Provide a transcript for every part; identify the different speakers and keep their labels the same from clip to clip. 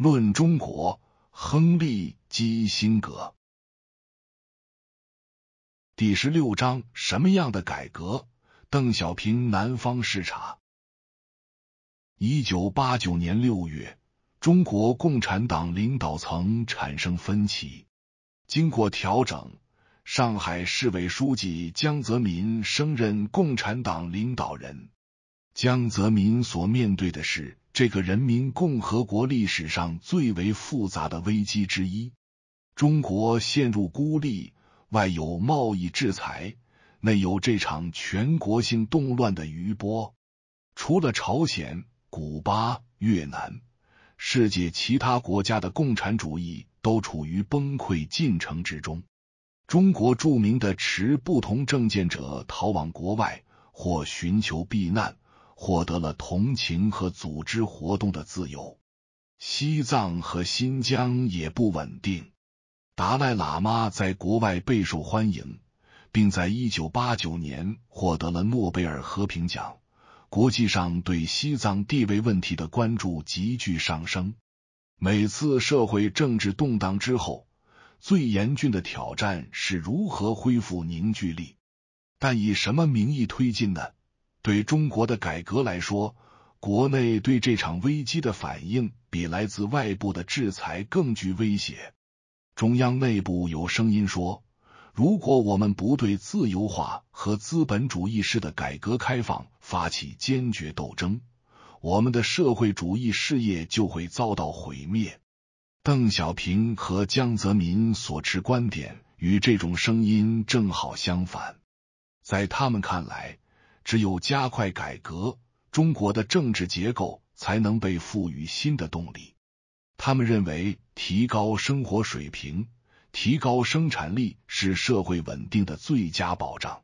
Speaker 1: 《论中国》亨利·基辛格，第十六章：什么样的改革？邓小平南方视察。一九八九年六月，中国共产党领导层产生分歧，经过调整，上海市委书记江泽民升任共产党领导人。江泽民所面对的是。这个人民共和国历史上最为复杂的危机之一，中国陷入孤立，外有贸易制裁，内有这场全国性动乱的余波。除了朝鲜、古巴、越南，世界其他国家的共产主义都处于崩溃进程之中。中国著名的持不同政见者逃往国外或寻求避难。获得了同情和组织活动的自由。西藏和新疆也不稳定。达赖喇嘛在国外备受欢迎，并在一九八九年获得了诺贝尔和平奖。国际上对西藏地位问题的关注急剧上升。每次社会政治动荡之后，最严峻的挑战是如何恢复凝聚力，但以什么名义推进呢？对中国的改革来说，国内对这场危机的反应比来自外部的制裁更具威胁。中央内部有声音说：“如果我们不对自由化和资本主义式的改革开放发起坚决斗争，我们的社会主义事业就会遭到毁灭。”邓小平和江泽民所持观点与这种声音正好相反，在他们看来。只有加快改革，中国的政治结构才能被赋予新的动力。他们认为，提高生活水平、提高生产力是社会稳定的最佳保障。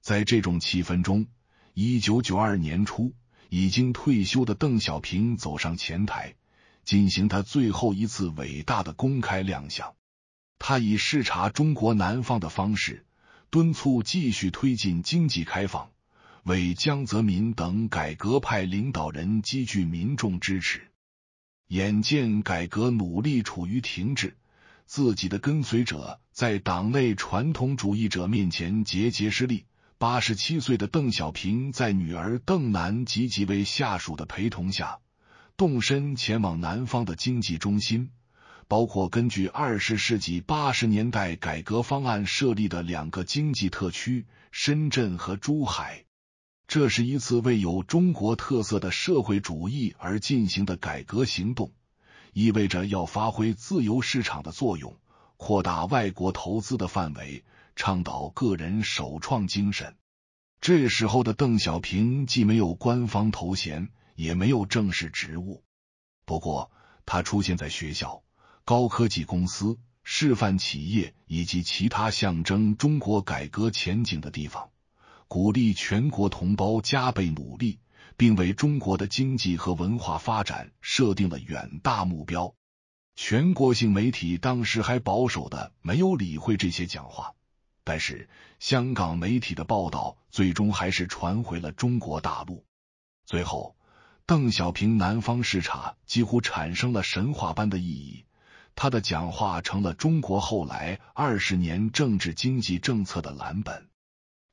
Speaker 1: 在这种气氛中，一九九二年初，已经退休的邓小平走上前台，进行他最后一次伟大的公开亮相。他以视察中国南方的方式，敦促继续推进经济开放。为江泽民等改革派领导人积聚民众支持，眼见改革努力处于停滞，自己的跟随者在党内传统主义者面前节节失利。八十七岁的邓小平在女儿邓楠及几位下属的陪同下，动身前往南方的经济中心，包括根据二十世纪八十年代改革方案设立的两个经济特区——深圳和珠海。这是一次为有中国特色的社会主义而进行的改革行动，意味着要发挥自由市场的作用，扩大外国投资的范围，倡导个人首创精神。这时候的邓小平既没有官方头衔，也没有正式职务，不过他出现在学校、高科技公司、示范企业以及其他象征中国改革前景的地方。鼓励全国同胞加倍努力，并为中国的经济和文化发展设定了远大目标。全国性媒体当时还保守的没有理会这些讲话，但是香港媒体的报道最终还是传回了中国大陆。最后，邓小平南方视察几乎产生了神话般的意义，他的讲话成了中国后来二十年政治经济政策的蓝本。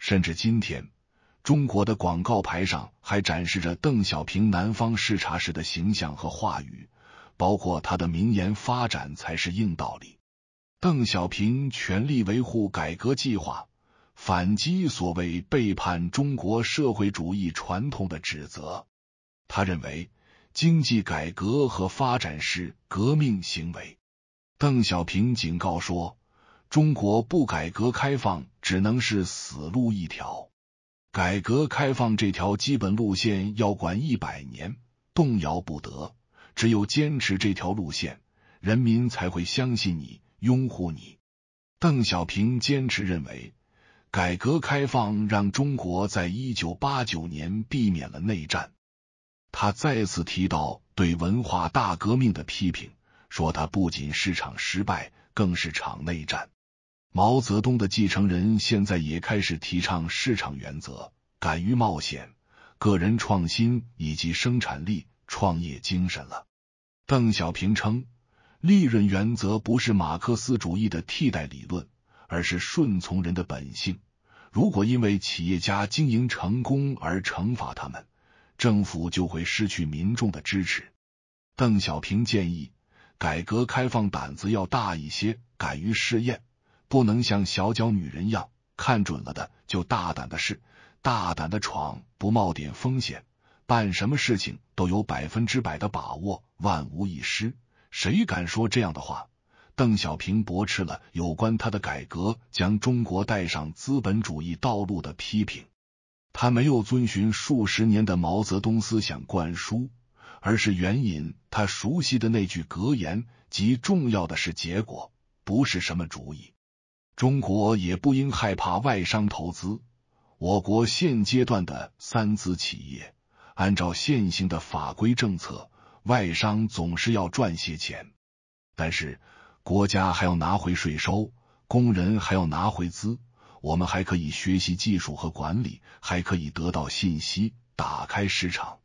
Speaker 1: 甚至今天，中国的广告牌上还展示着邓小平南方视察时的形象和话语，包括他的名言“发展才是硬道理”。邓小平全力维护改革计划，反击所谓背叛中国社会主义传统的指责。他认为，经济改革和发展是革命行为。邓小平警告说。中国不改革开放，只能是死路一条。改革开放这条基本路线要管一百年，动摇不得。只有坚持这条路线，人民才会相信你，拥护你。邓小平坚持认为，改革开放让中国在一九八九年避免了内战。他再次提到对文化大革命的批评，说它不仅是场失败，更是场内战。毛泽东的继承人现在也开始提倡市场原则，敢于冒险、个人创新以及生产力创业精神了。邓小平称，利润原则不是马克思主义的替代理论，而是顺从人的本性。如果因为企业家经营成功而惩罚他们，政府就会失去民众的支持。邓小平建议，改革开放胆子要大一些，敢于试验。不能像小脚女人样，看准了的就大胆的试，大胆的闯，不冒点风险，办什么事情都有百分之百的把握，万无一失。谁敢说这样的话？邓小平驳斥了有关他的改革将中国带上资本主义道路的批评。他没有遵循数十年的毛泽东思想灌输，而是援引他熟悉的那句格言：，即重要的是结果，不是什么主意。中国也不应害怕外商投资。我国现阶段的三资企业，按照现行的法规政策，外商总是要赚些钱，但是国家还要拿回税收，工人还要拿回资，我们还可以学习技术和管理，还可以得到信息，打开市场。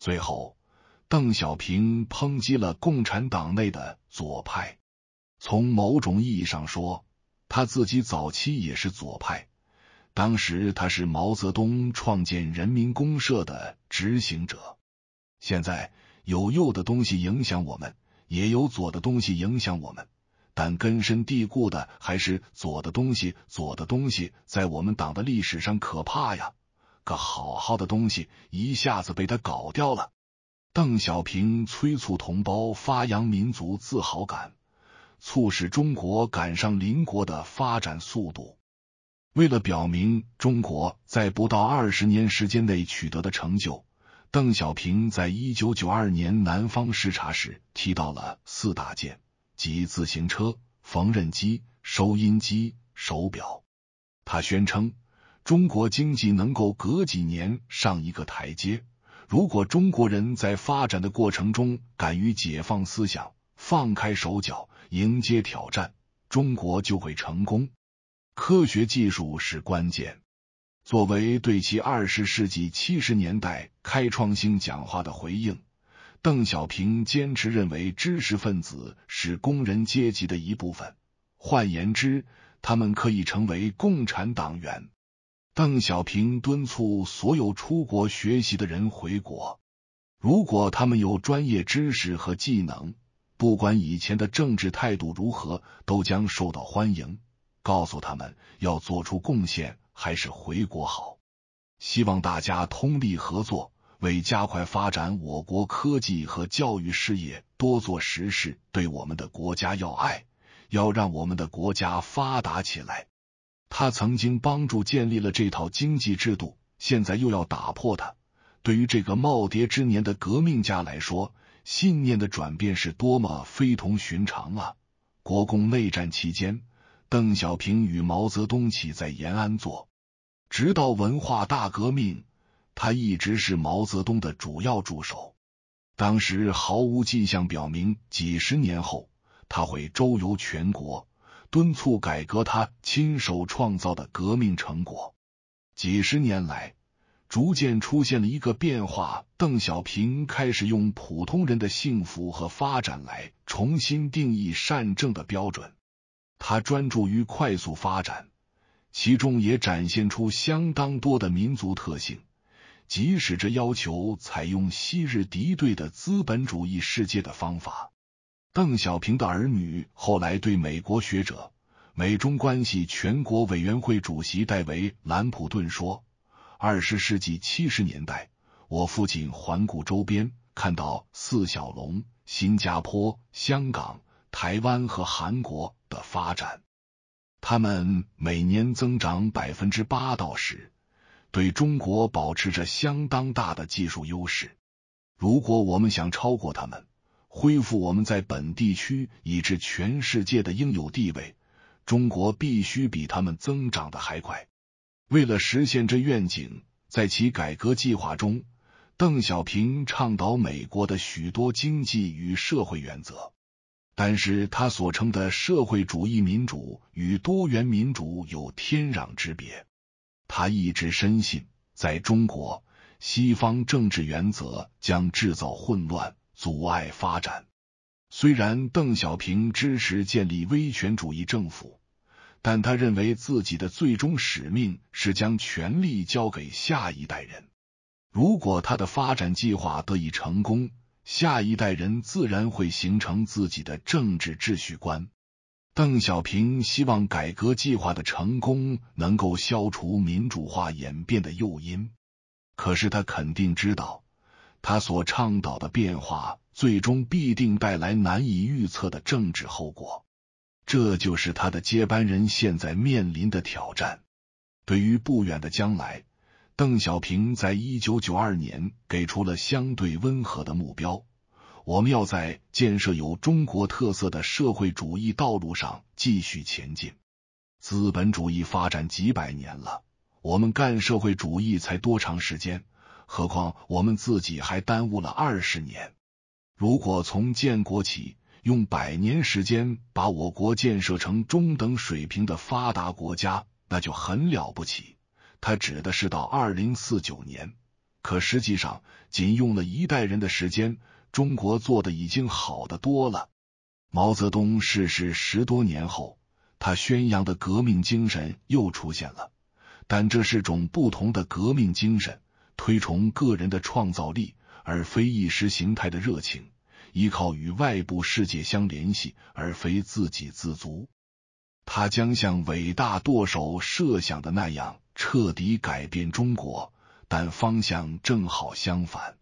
Speaker 1: 最后，邓小平抨击了共产党内的左派。从某种意义上说，他自己早期也是左派，当时他是毛泽东创建人民公社的执行者。现在有右的东西影响我们，也有左的东西影响我们，但根深蒂固的还是左的东西。左的东西在我们党的历史上可怕呀，个好好的东西一下子被他搞掉了。邓小平催促同胞发扬民族自豪感。促使中国赶上邻国的发展速度。为了表明中国在不到二十年时间内取得的成就，邓小平在一九九二年南方视察时提到了四大件，即自行车、缝纫机、收音机、手表。他宣称，中国经济能够隔几年上一个台阶。如果中国人在发展的过程中敢于解放思想、放开手脚，迎接挑战，中国就会成功。科学技术是关键。作为对其二十世纪七十年代开创性讲话的回应，邓小平坚持认为知识分子是工人阶级的一部分，换言之，他们可以成为共产党员。邓小平敦促所有出国学习的人回国，如果他们有专业知识和技能。不管以前的政治态度如何，都将受到欢迎。告诉他们要做出贡献，还是回国好。希望大家通力合作，为加快发展我国科技和教育事业多做实事。对我们的国家要爱，要让我们的国家发达起来。他曾经帮助建立了这套经济制度，现在又要打破它。对于这个耄耋之年的革命家来说。信念的转变是多么非同寻常啊！国共内战期间，邓小平与毛泽东起在延安坐，直到文化大革命，他一直是毛泽东的主要助手。当时毫无迹象表明，几十年后他会周游全国，敦促改革他亲手创造的革命成果。几十年来。逐渐出现了一个变化，邓小平开始用普通人的幸福和发展来重新定义善政的标准。他专注于快速发展，其中也展现出相当多的民族特性，即使这要求采用昔日敌对的资本主义世界的方法。邓小平的儿女后来对美国学者、美中关系全国委员会主席戴维·兰普顿说。二十世纪七十年代，我父亲环顾周边，看到四小龙、新加坡、香港、台湾和韩国的发展。他们每年增长百分之八到十，对中国保持着相当大的技术优势。如果我们想超过他们，恢复我们在本地区以至全世界的应有地位，中国必须比他们增长的还快。为了实现这愿景，在其改革计划中，邓小平倡导美国的许多经济与社会原则，但是他所称的社会主义民主与多元民主有天壤之别。他一直深信，在中国，西方政治原则将制造混乱，阻碍发展。虽然邓小平支持建立威权主义政府。但他认为自己的最终使命是将权力交给下一代人。如果他的发展计划得以成功，下一代人自然会形成自己的政治秩序观。邓小平希望改革计划的成功能够消除民主化演变的诱因，可是他肯定知道，他所倡导的变化最终必定带来难以预测的政治后果。这就是他的接班人现在面临的挑战。对于不远的将来，邓小平在一九九二年给出了相对温和的目标：我们要在建设有中国特色的社会主义道路上继续前进。资本主义发展几百年了，我们干社会主义才多长时间？何况我们自己还耽误了二十年。如果从建国起，用百年时间把我国建设成中等水平的发达国家，那就很了不起。他指的是到二零四九年，可实际上仅用了一代人的时间，中国做的已经好得多了。毛泽东逝世十多年后，他宣扬的革命精神又出现了，但这是种不同的革命精神，推崇个人的创造力，而非意识形态的热情。依靠与外部世界相联系，而非自给自足。他将像伟大舵手设想的那样彻底改变中国，但方向正好相反。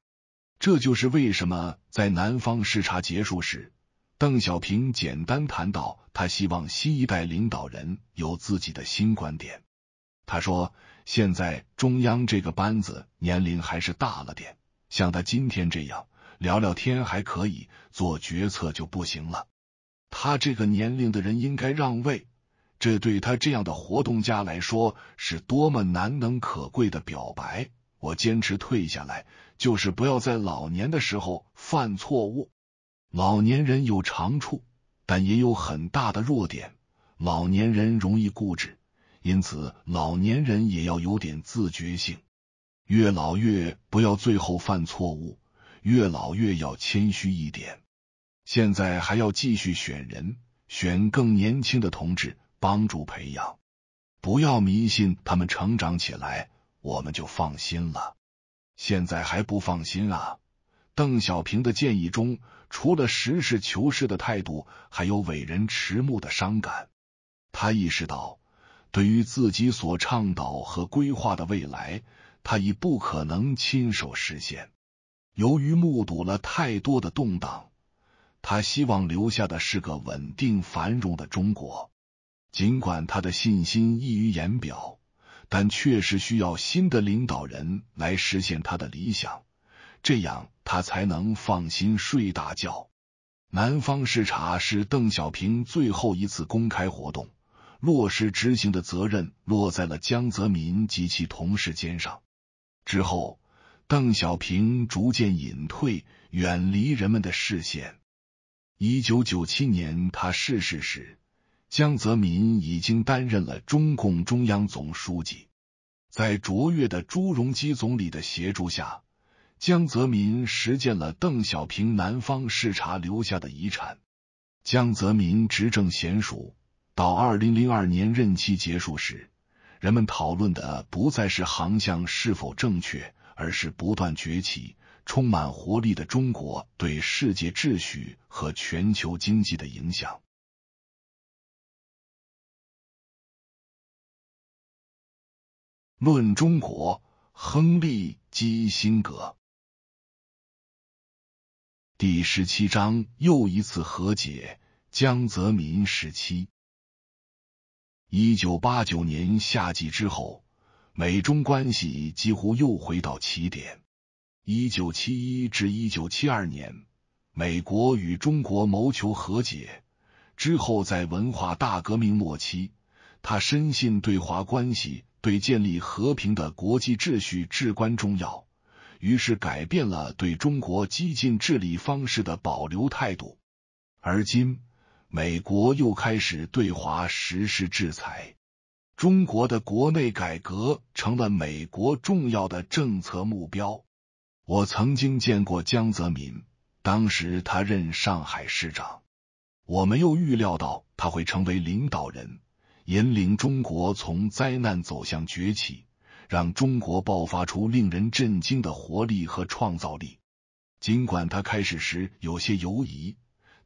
Speaker 1: 这就是为什么在南方视察结束时，邓小平简单谈到他希望新一代领导人有自己的新观点。他说：“现在中央这个班子年龄还是大了点，像他今天这样。”聊聊天还可以，做决策就不行了。他这个年龄的人应该让位，这对他这样的活动家来说是多么难能可贵的表白。我坚持退下来，就是不要在老年的时候犯错误。老年人有长处，但也有很大的弱点。老年人容易固执，因此老年人也要有点自觉性。越老越不要最后犯错误。越老越要谦虚一点，现在还要继续选人，选更年轻的同志帮助培养，不要迷信他们成长起来我们就放心了。现在还不放心啊！邓小平的建议中，除了实事求是的态度，还有伟人迟暮的伤感。他意识到，对于自己所倡导和规划的未来，他已不可能亲手实现。由于目睹了太多的动荡，他希望留下的是个稳定繁荣的中国。尽管他的信心溢于言表，但确实需要新的领导人来实现他的理想，这样他才能放心睡大觉。南方视察是邓小平最后一次公开活动，落实执行的责任落在了江泽民及其同事肩上。之后。邓小平逐渐隐退，远离人们的视线。一九九七年他逝世时，江泽民已经担任了中共中央总书记。在卓越的朱镕基总理的协助下，江泽民实践了邓小平南方视察留下的遗产。江泽民执政娴熟，到二零零二年任期结束时，人们讨论的不再是航向是否正确。而是不断崛起、充满活力的中国对世界秩序和全球经济的影响。论中国，亨利基辛格。第十七章，又一次和解，江泽民时期。一九八九年夏季之后。美中关系几乎又回到起点。一九七一至一九七二年，美国与中国谋求和解之后，在文化大革命末期，他深信对华关系对建立和平的国际秩序至关重要，于是改变了对中国激进治理方式的保留态度。而今，美国又开始对华实施制裁。中国的国内改革成了美国重要的政策目标。我曾经见过江泽民，当时他任上海市长。我没有预料到他会成为领导人，引领中国从灾难走向崛起，让中国爆发出令人震惊的活力和创造力。尽管他开始时有些犹疑。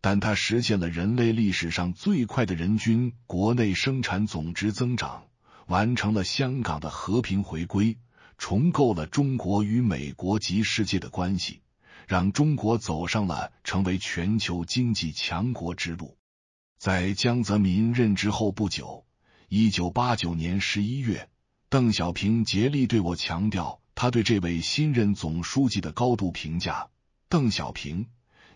Speaker 1: 但他实现了人类历史上最快的人均国内生产总值增长，完成了香港的和平回归，重构了中国与美国及世界的关系，让中国走上了成为全球经济强国之路。在江泽民任职后不久，一九八九年十一月，邓小平竭力对我强调他对这位新任总书记的高度评价。邓小平。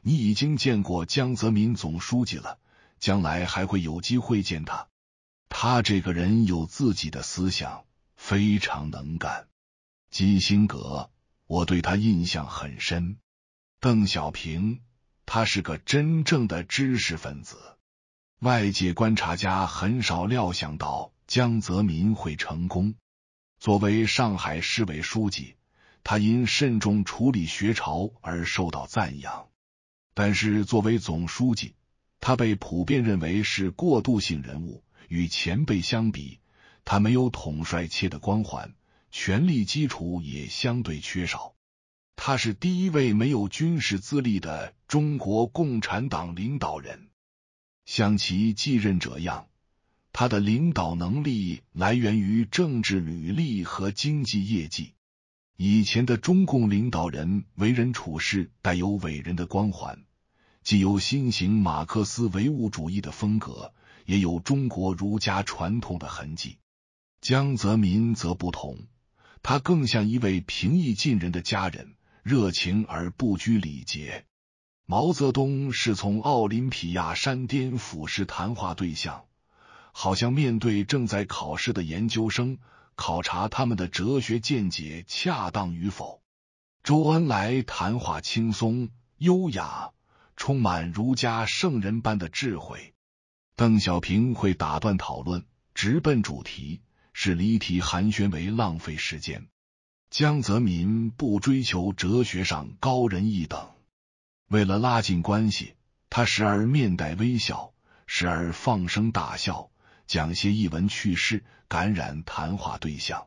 Speaker 1: 你已经见过江泽民总书记了，将来还会有机会见他。他这个人有自己的思想，非常能干。基辛格，我对他印象很深。邓小平，他是个真正的知识分子。外界观察家很少料想到江泽民会成功。作为上海市委书记，他因慎重处理学潮而受到赞扬。但是，作为总书记，他被普遍认为是过渡性人物。与前辈相比，他没有统帅切的光环，权力基础也相对缺少。他是第一位没有军事资历的中国共产党领导人。像其继任者一样，他的领导能力来源于政治履历和经济业绩。以前的中共领导人为人处事带有伟人的光环，既有新型马克思唯物主义的风格，也有中国儒家传统的痕迹。江泽民则不同，他更像一位平易近人的家人，热情而不拘礼节。毛泽东是从奥林匹亚山巅俯视谈话对象，好像面对正在考试的研究生。考察他们的哲学见解恰当与否。周恩来谈话轻松优雅，充满儒家圣人般的智慧。邓小平会打断讨论，直奔主题，视离题寒暄为浪费时间。江泽民不追求哲学上高人一等，为了拉近关系，他时而面带微笑，时而放声大笑。讲些译闻趣事，感染谈话对象。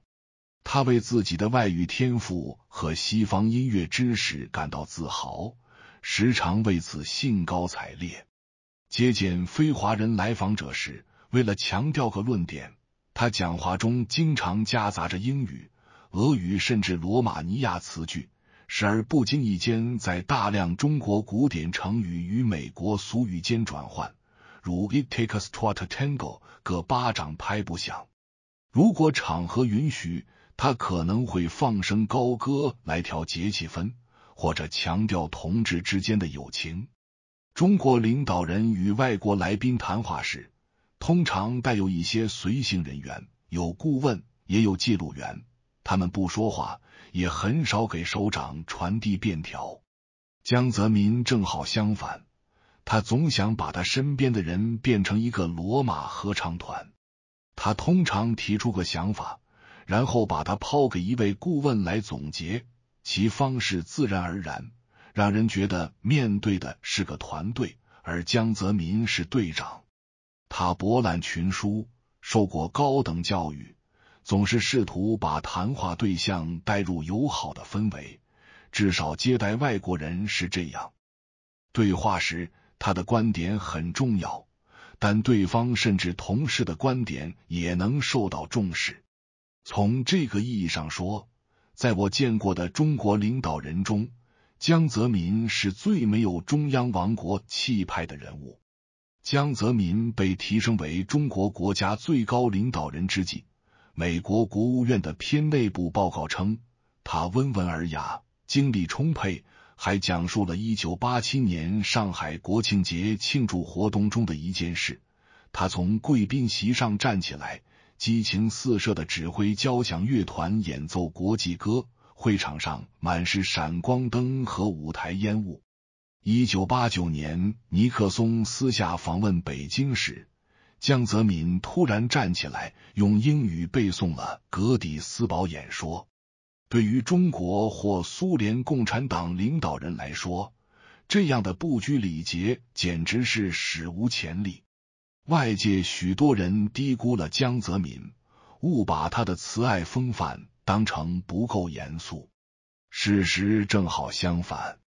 Speaker 1: 他为自己的外语天赋和西方音乐知识感到自豪，时常为此兴高采烈。接见非华人来访者时，为了强调个论点，他讲话中经常夹杂着英语、俄语，甚至罗马尼亚词句，时而不经意间在大量中国古典成语与美国俗语间转换，如 “It takes two to tango”。个巴掌拍不响，如果场合允许，他可能会放声高歌来调节气氛，或者强调同志之间的友情。中国领导人与外国来宾谈话时，通常带有一些随行人员，有顾问，也有记录员。他们不说话，也很少给首长传递便条。江泽民正好相反。他总想把他身边的人变成一个罗马合唱团。他通常提出个想法，然后把他抛给一位顾问来总结。其方式自然而然，让人觉得面对的是个团队，而江泽民是队长。他博览群书，受过高等教育，总是试图把谈话对象带入友好的氛围，至少接待外国人是这样。对话时。他的观点很重要，但对方甚至同事的观点也能受到重视。从这个意义上说，在我见过的中国领导人中，江泽民是最没有中央王国气派的人物。江泽民被提升为中国国家最高领导人之际，美国国务院的偏内部报告称，他温文尔雅，精力充沛。还讲述了一九八七年上海国庆节庆祝活动中的一件事：他从贵宾席上站起来，激情四射的指挥交响乐团演奏国际歌。会场上满是闪光灯和舞台烟雾。一九八九年，尼克松私下访问北京时，江泽民突然站起来，用英语背诵了格底斯堡演说。对于中国或苏联共产党领导人来说，这样的不拘礼节简直是史无前例。外界许多人低估了江泽民，误把他的慈爱风范当成不够严肃。事实正好相反，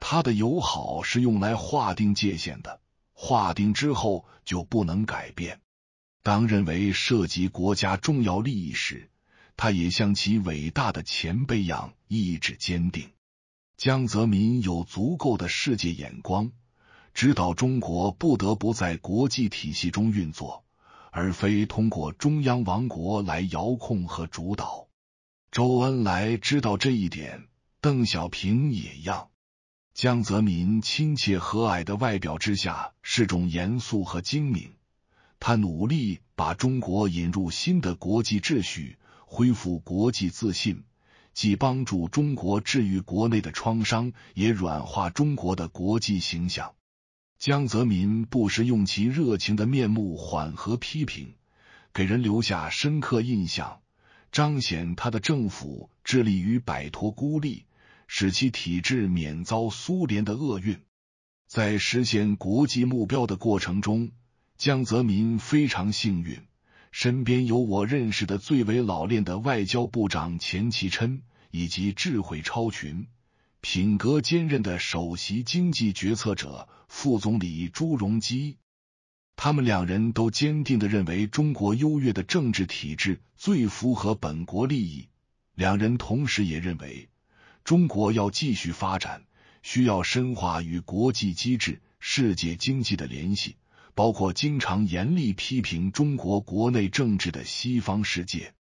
Speaker 1: 他的友好是用来划定界限的，划定之后就不能改变。当认为涉及国家重要利益时。他也像其伟大的前辈一样意志坚定。江泽民有足够的世界眼光，指导中国不得不在国际体系中运作，而非通过中央王国来遥控和主导。周恩来知道这一点，邓小平也一样。江泽民亲切和蔼的外表之下是种严肃和精明。他努力把中国引入新的国际秩序。恢复国际自信，既帮助中国治愈国内的创伤，也软化中国的国际形象。江泽民不时用其热情的面目缓和批评，给人留下深刻印象，彰显他的政府致力于摆脱孤立，使其体制免遭苏联的厄运。在实现国际目标的过程中，江泽民非常幸运。身边有我认识的最为老练的外交部长钱其琛，以及智慧超群、品格坚韧的首席经济决策者副总理朱镕基。他们两人都坚定的认为，中国优越的政治体制最符合本国利益。两人同时也认为，中国要继续发展，需要深化与国际机制、世界经济的联系。包括经常严厉批评中国国内政治的西方世界，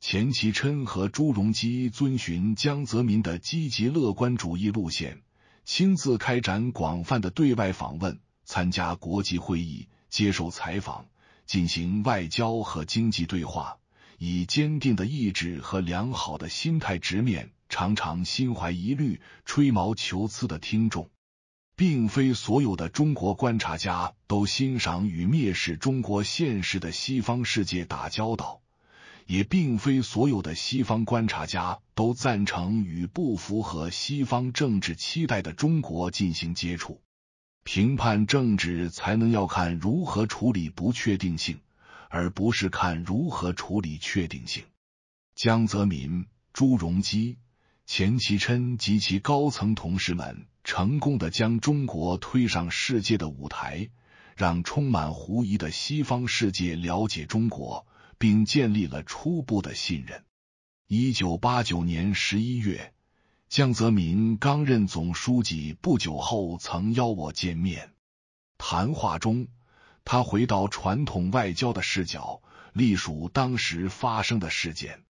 Speaker 1: 钱其琛和朱镕基遵循江泽民的积极乐观主义路线，亲自开展广泛的对外访问，参加国际会议，接受采访，进行外交和经济对话，以坚定的意志和良好的心态直面常常心怀疑虑、吹毛求疵的听众。并非所有的中国观察家都欣赏与蔑视中国现实的西方世界打交道，也并非所有的西方观察家都赞成与不符合西方政治期待的中国进行接触。评判政治才能要看如何处理不确定性，而不是看如何处理确定性。江泽民、朱镕基、钱其琛及其高层同事们。成功的将中国推上世界的舞台，让充满狐疑的西方世界了解中国，并建立了初步的信任。一九八九年十一月，江泽民刚任总书记不久后，曾邀我见面。谈话中，他回到传统外交的视角，隶属当时发生的事件。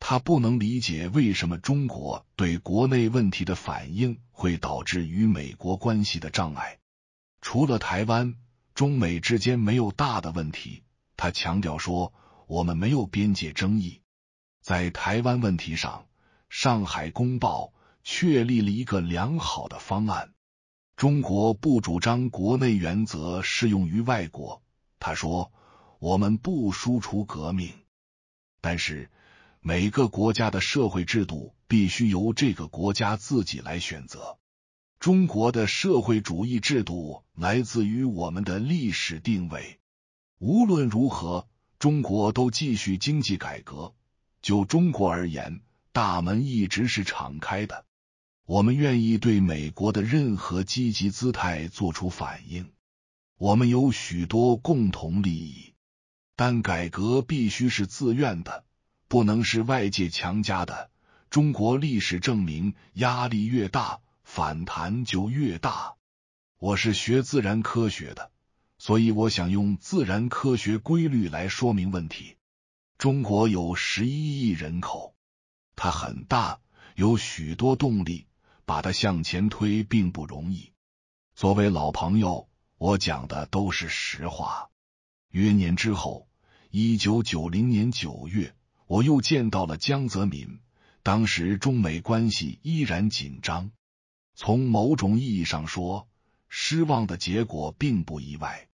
Speaker 1: 他不能理解为什么中国对国内问题的反应会导致与美国关系的障碍。除了台湾，中美之间没有大的问题。他强调说：“我们没有边界争议，在台湾问题上，《上海公报》确立了一个良好的方案。中国不主张国内原则适用于外国。”他说：“我们不输出革命，但是。”每个国家的社会制度必须由这个国家自己来选择。中国的社会主义制度来自于我们的历史定位。无论如何，中国都继续经济改革。就中国而言，大门一直是敞开的。我们愿意对美国的任何积极姿态做出反应。我们有许多共同利益，但改革必须是自愿的。不能是外界强加的。中国历史证明，压力越大，反弹就越大。我是学自然科学的，所以我想用自然科学规律来说明问题。中国有十一亿人口，它很大，有许多动力，把它向前推并不容易。作为老朋友，我讲的都是实话。约年之后，一九九零年九月。我又见到了江泽民。当时中美关系依然紧张，从某种意义上说，失望的结果并不意外。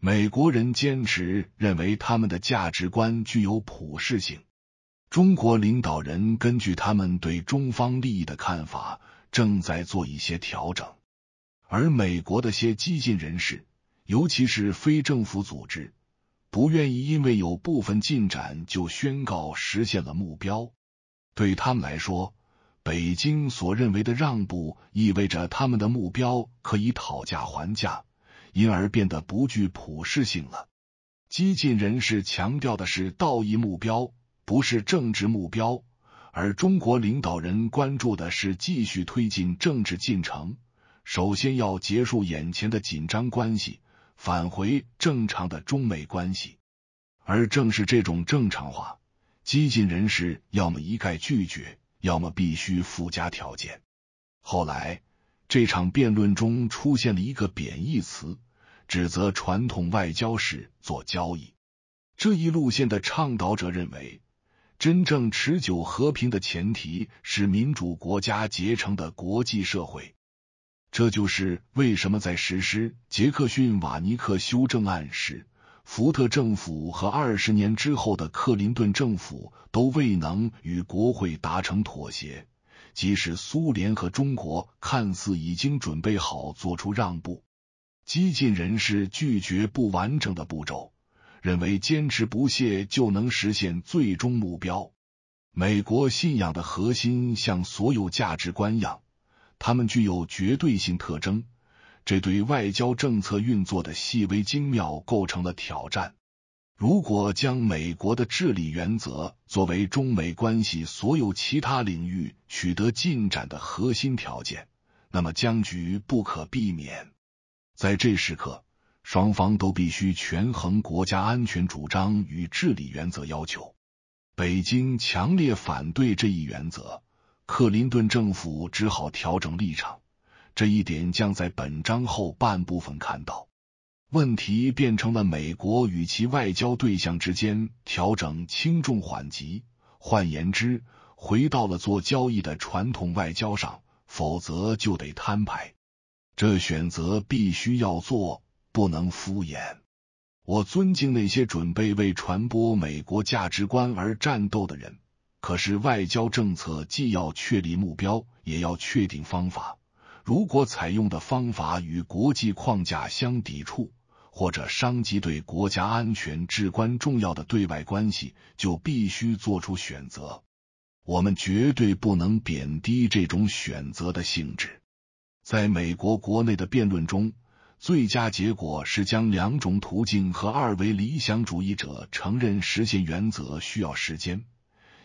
Speaker 1: 美国人坚持认为他们的价值观具有普世性，中国领导人根据他们对中方利益的看法，正在做一些调整。而美国的些激进人士，尤其是非政府组织。不愿意因为有部分进展就宣告实现了目标。对他们来说，北京所认为的让步意味着他们的目标可以讨价还价，因而变得不具普适性了。激进人士强调的是道义目标，不是政治目标，而中国领导人关注的是继续推进政治进程，首先要结束眼前的紧张关系。返回正常的中美关系，而正是这种正常化，激进人士要么一概拒绝，要么必须附加条件。后来，这场辩论中出现了一个贬义词，指责传统外交史做交易。这一路线的倡导者认为，真正持久和平的前提是民主国家结成的国际社会。这就是为什么在实施杰克逊·瓦尼克修正案时，福特政府和二十年之后的克林顿政府都未能与国会达成妥协，即使苏联和中国看似已经准备好做出让步。激进人士拒绝不完整的步骤，认为坚持不懈就能实现最终目标。美国信仰的核心，像所有价值观一样。他们具有绝对性特征，这对外交政策运作的细微精妙构成了挑战。如果将美国的治理原则作为中美关系所有其他领域取得进展的核心条件，那么僵局不可避免。在这时刻，双方都必须权衡国家安全主张与治理原则要求。北京强烈反对这一原则。克林顿政府只好调整立场，这一点将在本章后半部分看到。问题变成了美国与其外交对象之间调整轻重缓急，换言之，回到了做交易的传统外交上，否则就得摊牌。这选择必须要做，不能敷衍。我尊敬那些准备为传播美国价值观而战斗的人。可是，外交政策既要确立目标，也要确定方法。如果采用的方法与国际框架相抵触，或者伤及对国家安全至关重要的对外关系，就必须做出选择。我们绝对不能贬低这种选择的性质。在美国国内的辩论中，最佳结果是将两种途径和二维理想主义者承认实现原则需要时间。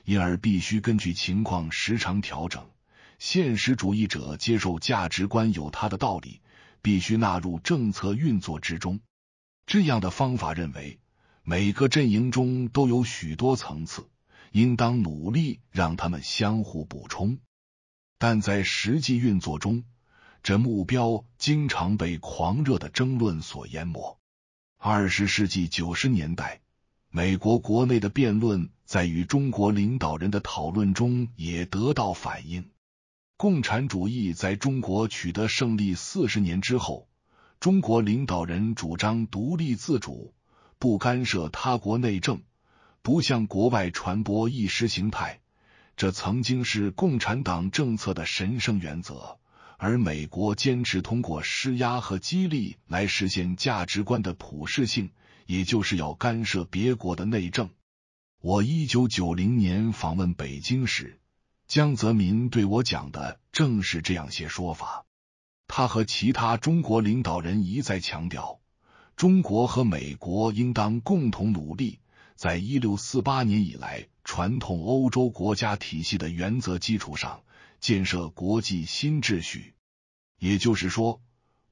Speaker 1: 因而必须根据情况时常调整。现实主义者接受价值观有他的道理，必须纳入政策运作之中。这样的方法认为，每个阵营中都有许多层次，应当努力让他们相互补充。但在实际运作中，这目标经常被狂热的争论所淹没。二十世纪九十年代。美国国内的辩论在与中国领导人的讨论中也得到反映。共产主义在中国取得胜利四十年之后，中国领导人主张独立自主，不干涉他国内政，不向国外传播意识形态。这曾经是共产党政策的神圣原则，而美国坚持通过施压和激励来实现价值观的普适性。也就是要干涉别国的内政。我一九九零年访问北京时，江泽民对我讲的正是这样些说法。他和其他中国领导人一再强调，中国和美国应当共同努力，在一六四八年以来传统欧洲国家体系的原则基础上建设国际新秩序。也就是说，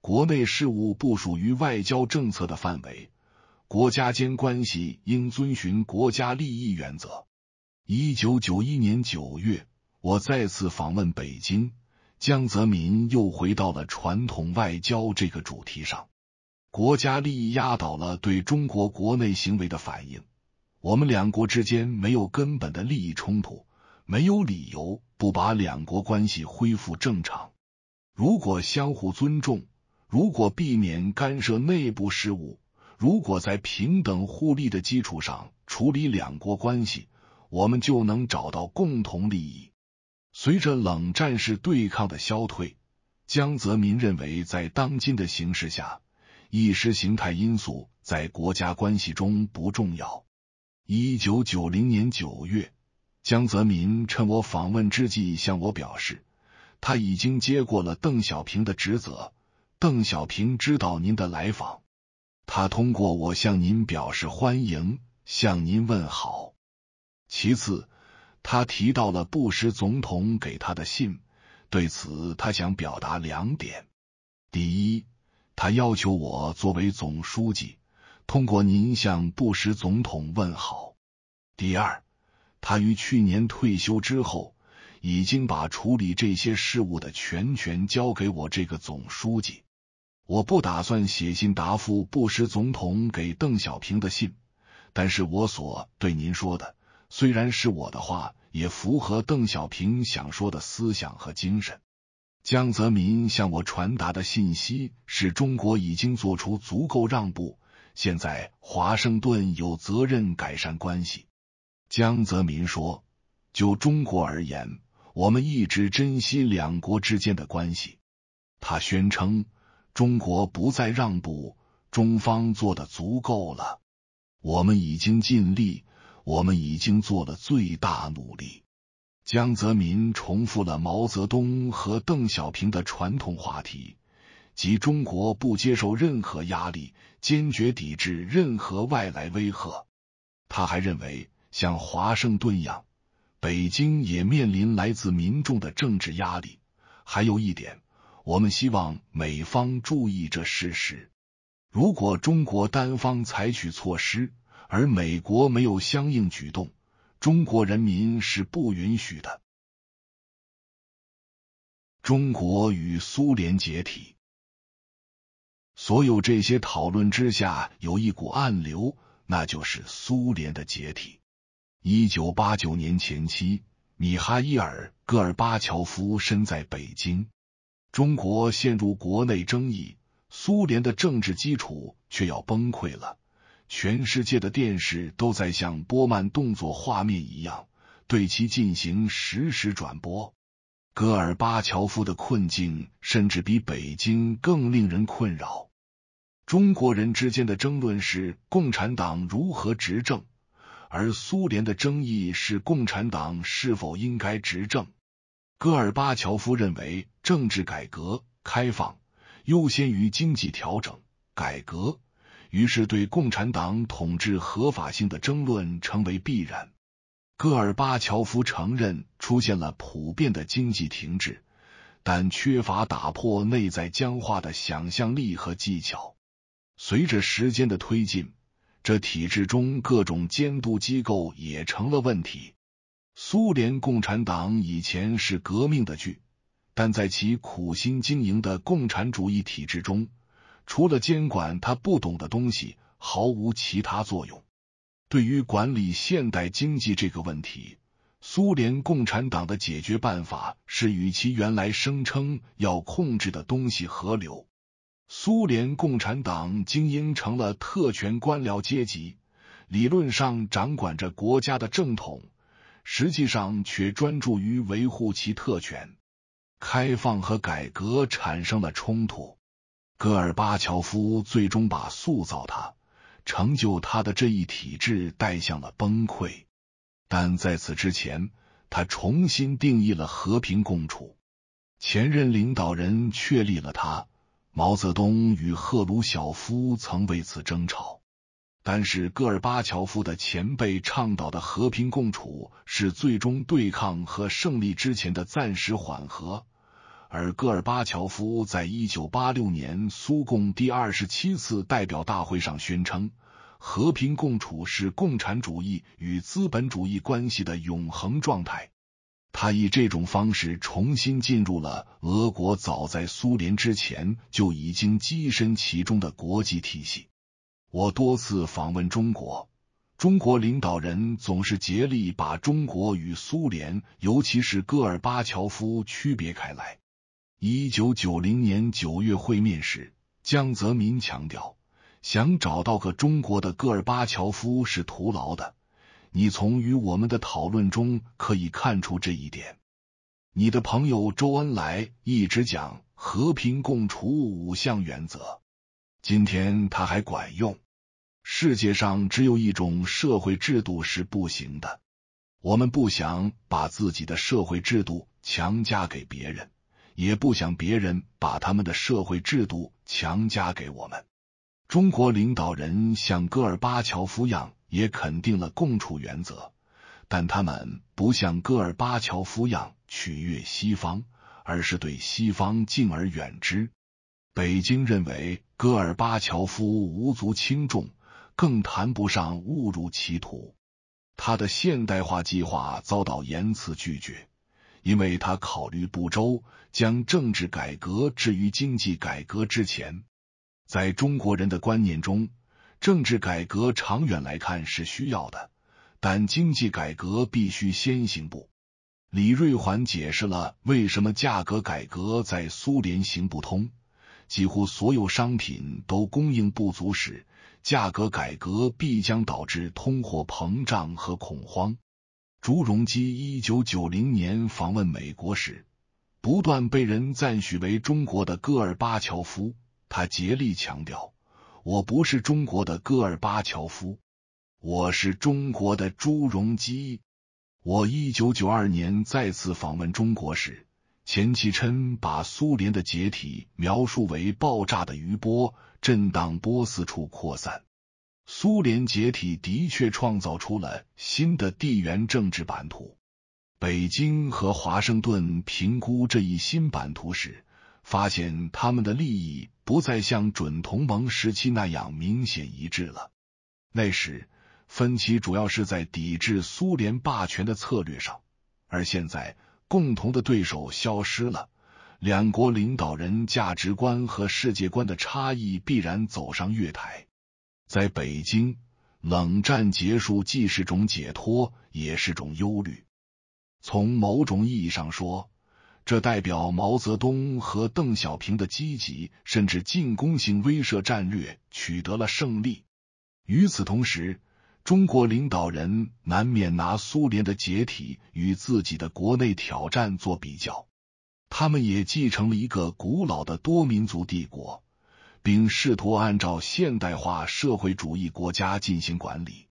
Speaker 1: 国内事务不属于外交政策的范围。国家间关系应遵循国家利益原则。一九九一年九月，我再次访问北京，江泽民又回到了传统外交这个主题上。国家利益压倒了对中国国内行为的反应。我们两国之间没有根本的利益冲突，没有理由不把两国关系恢复正常。如果相互尊重，如果避免干涉内部事务。如果在平等互利的基础上处理两国关系，我们就能找到共同利益。随着冷战式对抗的消退，江泽民认为，在当今的形势下，意识形态因素在国家关系中不重要。一九九零年九月，江泽民趁我访问之际向我表示，他已经接过了邓小平的职责。邓小平知道您的来访。他通过我向您表示欢迎，向您问好。其次，他提到了布什总统给他的信，对此他想表达两点：第一，他要求我作为总书记，通过您向布什总统问好；第二，他于去年退休之后，已经把处理这些事务的全权交给我这个总书记。我不打算写信答复布什总统给邓小平的信，但是我所对您说的，虽然是我的话，也符合邓小平想说的思想和精神。江泽民向我传达的信息是中国已经做出足够让步，现在华盛顿有责任改善关系。江泽民说：“就中国而言，我们一直珍惜两国之间的关系。”他宣称。中国不再让步，中方做的足够了，我们已经尽力，我们已经做了最大努力。江泽民重复了毛泽东和邓小平的传统话题，即中国不接受任何压力，坚决抵制任何外来威吓。他还认为，像华盛顿一样，北京也面临来自民众的政治压力。还有一点。我们希望美方注意这事实。如果中国单方采取措施，而美国没有相应举动，中国人民是不允许的。中国与苏联解体，所有这些讨论之下有一股暗流，那就是苏联的解体。一九八九年前期，米哈伊尔·戈尔巴乔夫身在北京。中国陷入国内争议，苏联的政治基础却要崩溃了。全世界的电视都在像波曼动作画面一样对其进行实时转播。戈尔巴乔夫的困境甚至比北京更令人困扰。中国人之间的争论是共产党如何执政，而苏联的争议是共产党是否应该执政。戈尔巴乔夫认为，政治改革开放优先于经济调整改革，于是对共产党统治合法性的争论成为必然。戈尔巴乔夫承认出现了普遍的经济停滞，但缺乏打破内在僵化的想象力和技巧。随着时间的推进，这体制中各种监督机构也成了问题。苏联共产党以前是革命的剧，但在其苦心经营的共产主义体制中，除了监管他不懂的东西，毫无其他作用。对于管理现代经济这个问题，苏联共产党的解决办法是与其原来声称要控制的东西合流。苏联共产党精英成了特权官僚阶级，理论上掌管着国家的正统。实际上却专注于维护其特权，开放和改革产生了冲突。戈尔巴乔夫最终把塑造他、成就他的这一体制带向了崩溃，但在此之前，他重新定义了和平共处。前任领导人确立了他，毛泽东与赫鲁晓夫曾为此争吵。但是，戈尔巴乔夫的前辈倡导的和平共处是最终对抗和胜利之前的暂时缓和，而戈尔巴乔夫在一九八六年苏共第二十七次代表大会上宣称，和平共处是共产主义与资本主义关系的永恒状态。他以这种方式重新进入了俄国早在苏联之前就已经跻身其中的国际体系。我多次访问中国，中国领导人总是竭力把中国与苏联，尤其是戈尔巴乔夫区别开来。一九九零年九月会面时，江泽民强调，想找到个中国的戈尔巴乔夫是徒劳的。你从与我们的讨论中可以看出这一点。你的朋友周恩来一直讲和平共处五项原则，今天他还管用。世界上只有一种社会制度是不行的。我们不想把自己的社会制度强加给别人，也不想别人把他们的社会制度强加给我们。中国领导人像戈尔巴乔夫样，也肯定了共处原则，但他们不像戈尔巴乔夫样取悦西方，而是对西方敬而远之。北京认为戈尔巴乔夫无足轻重。更谈不上误入歧途。他的现代化计划遭到严词拒绝，因为他考虑不周，将政治改革置于经济改革之前。在中国人的观念中，政治改革长远来看是需要的，但经济改革必须先行。步。李瑞环解释了为什么价格改革在苏联行不通。几乎所有商品都供应不足时。价格改革必将导致通货膨胀和恐慌。朱镕基一九九零年访问美国时，不断被人赞许为中国的戈尔巴乔夫。他竭力强调：“我不是中国的戈尔巴乔夫，我是中国的朱镕基。”我一九九二年再次访问中国时。钱其琛把苏联的解体描述为爆炸的余波、震荡波四处扩散。苏联解体的确创造出了新的地缘政治版图。北京和华盛顿评估这一新版图时，发现他们的利益不再像准同盟时期那样明显一致了。那时分歧主要是在抵制苏联霸权的策略上，而现在。共同的对手消失了，两国领导人价值观和世界观的差异必然走上月台。在北京，冷战结束既是种解脱，也是种忧虑。从某种意义上说，这代表毛泽东和邓小平的积极甚至进攻性威慑战略取得了胜利。与此同时，中国领导人难免拿苏联的解体与自己的国内挑战做比较。他们也继承了一个古老的多民族帝国，并试图按照现代化社会主义国家进行管理。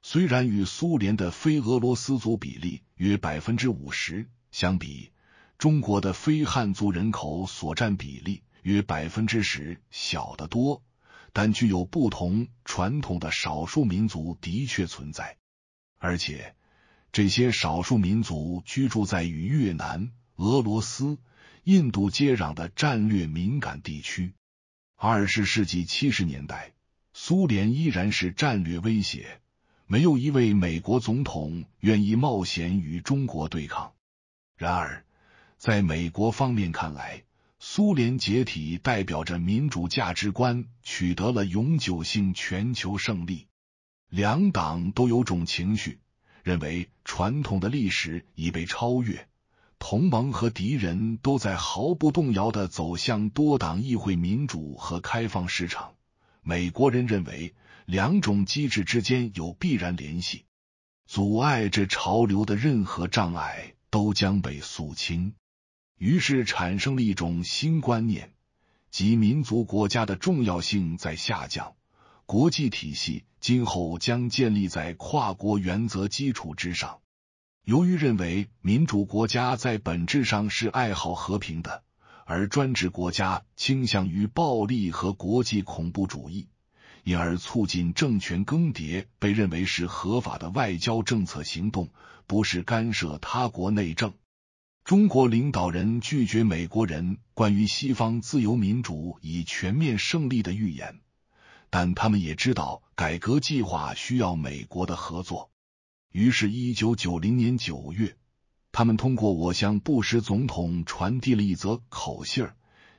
Speaker 1: 虽然与苏联的非俄罗斯族比例约百分之五十相比，中国的非汉族人口所占比例约百分之十，小得多。但具有不同传统的少数民族的确存在，而且这些少数民族居住在与越南、俄罗斯、印度接壤的战略敏感地区。二十世纪七十年代，苏联依然是战略威胁，没有一位美国总统愿意冒险与中国对抗。然而，在美国方面看来，苏联解体代表着民主价值观取得了永久性全球胜利。两党都有种情绪，认为传统的历史已被超越，同盟和敌人都在毫不动摇的走向多党议会民主和开放市场。美国人认为两种机制之间有必然联系，阻碍这潮流的任何障碍都将被肃清。于是产生了一种新观念，即民族国家的重要性在下降，国际体系今后将建立在跨国原则基础之上。由于认为民主国家在本质上是爱好和平的，而专制国家倾向于暴力和国际恐怖主义，因而促进政权更迭被认为是合法的外交政策行动，不是干涉他国内政。中国领导人拒绝美国人关于西方自由民主已全面胜利的预言，但他们也知道改革计划需要美国的合作。于是，一九九零年九月，他们通过我向布什总统传递了一则口信，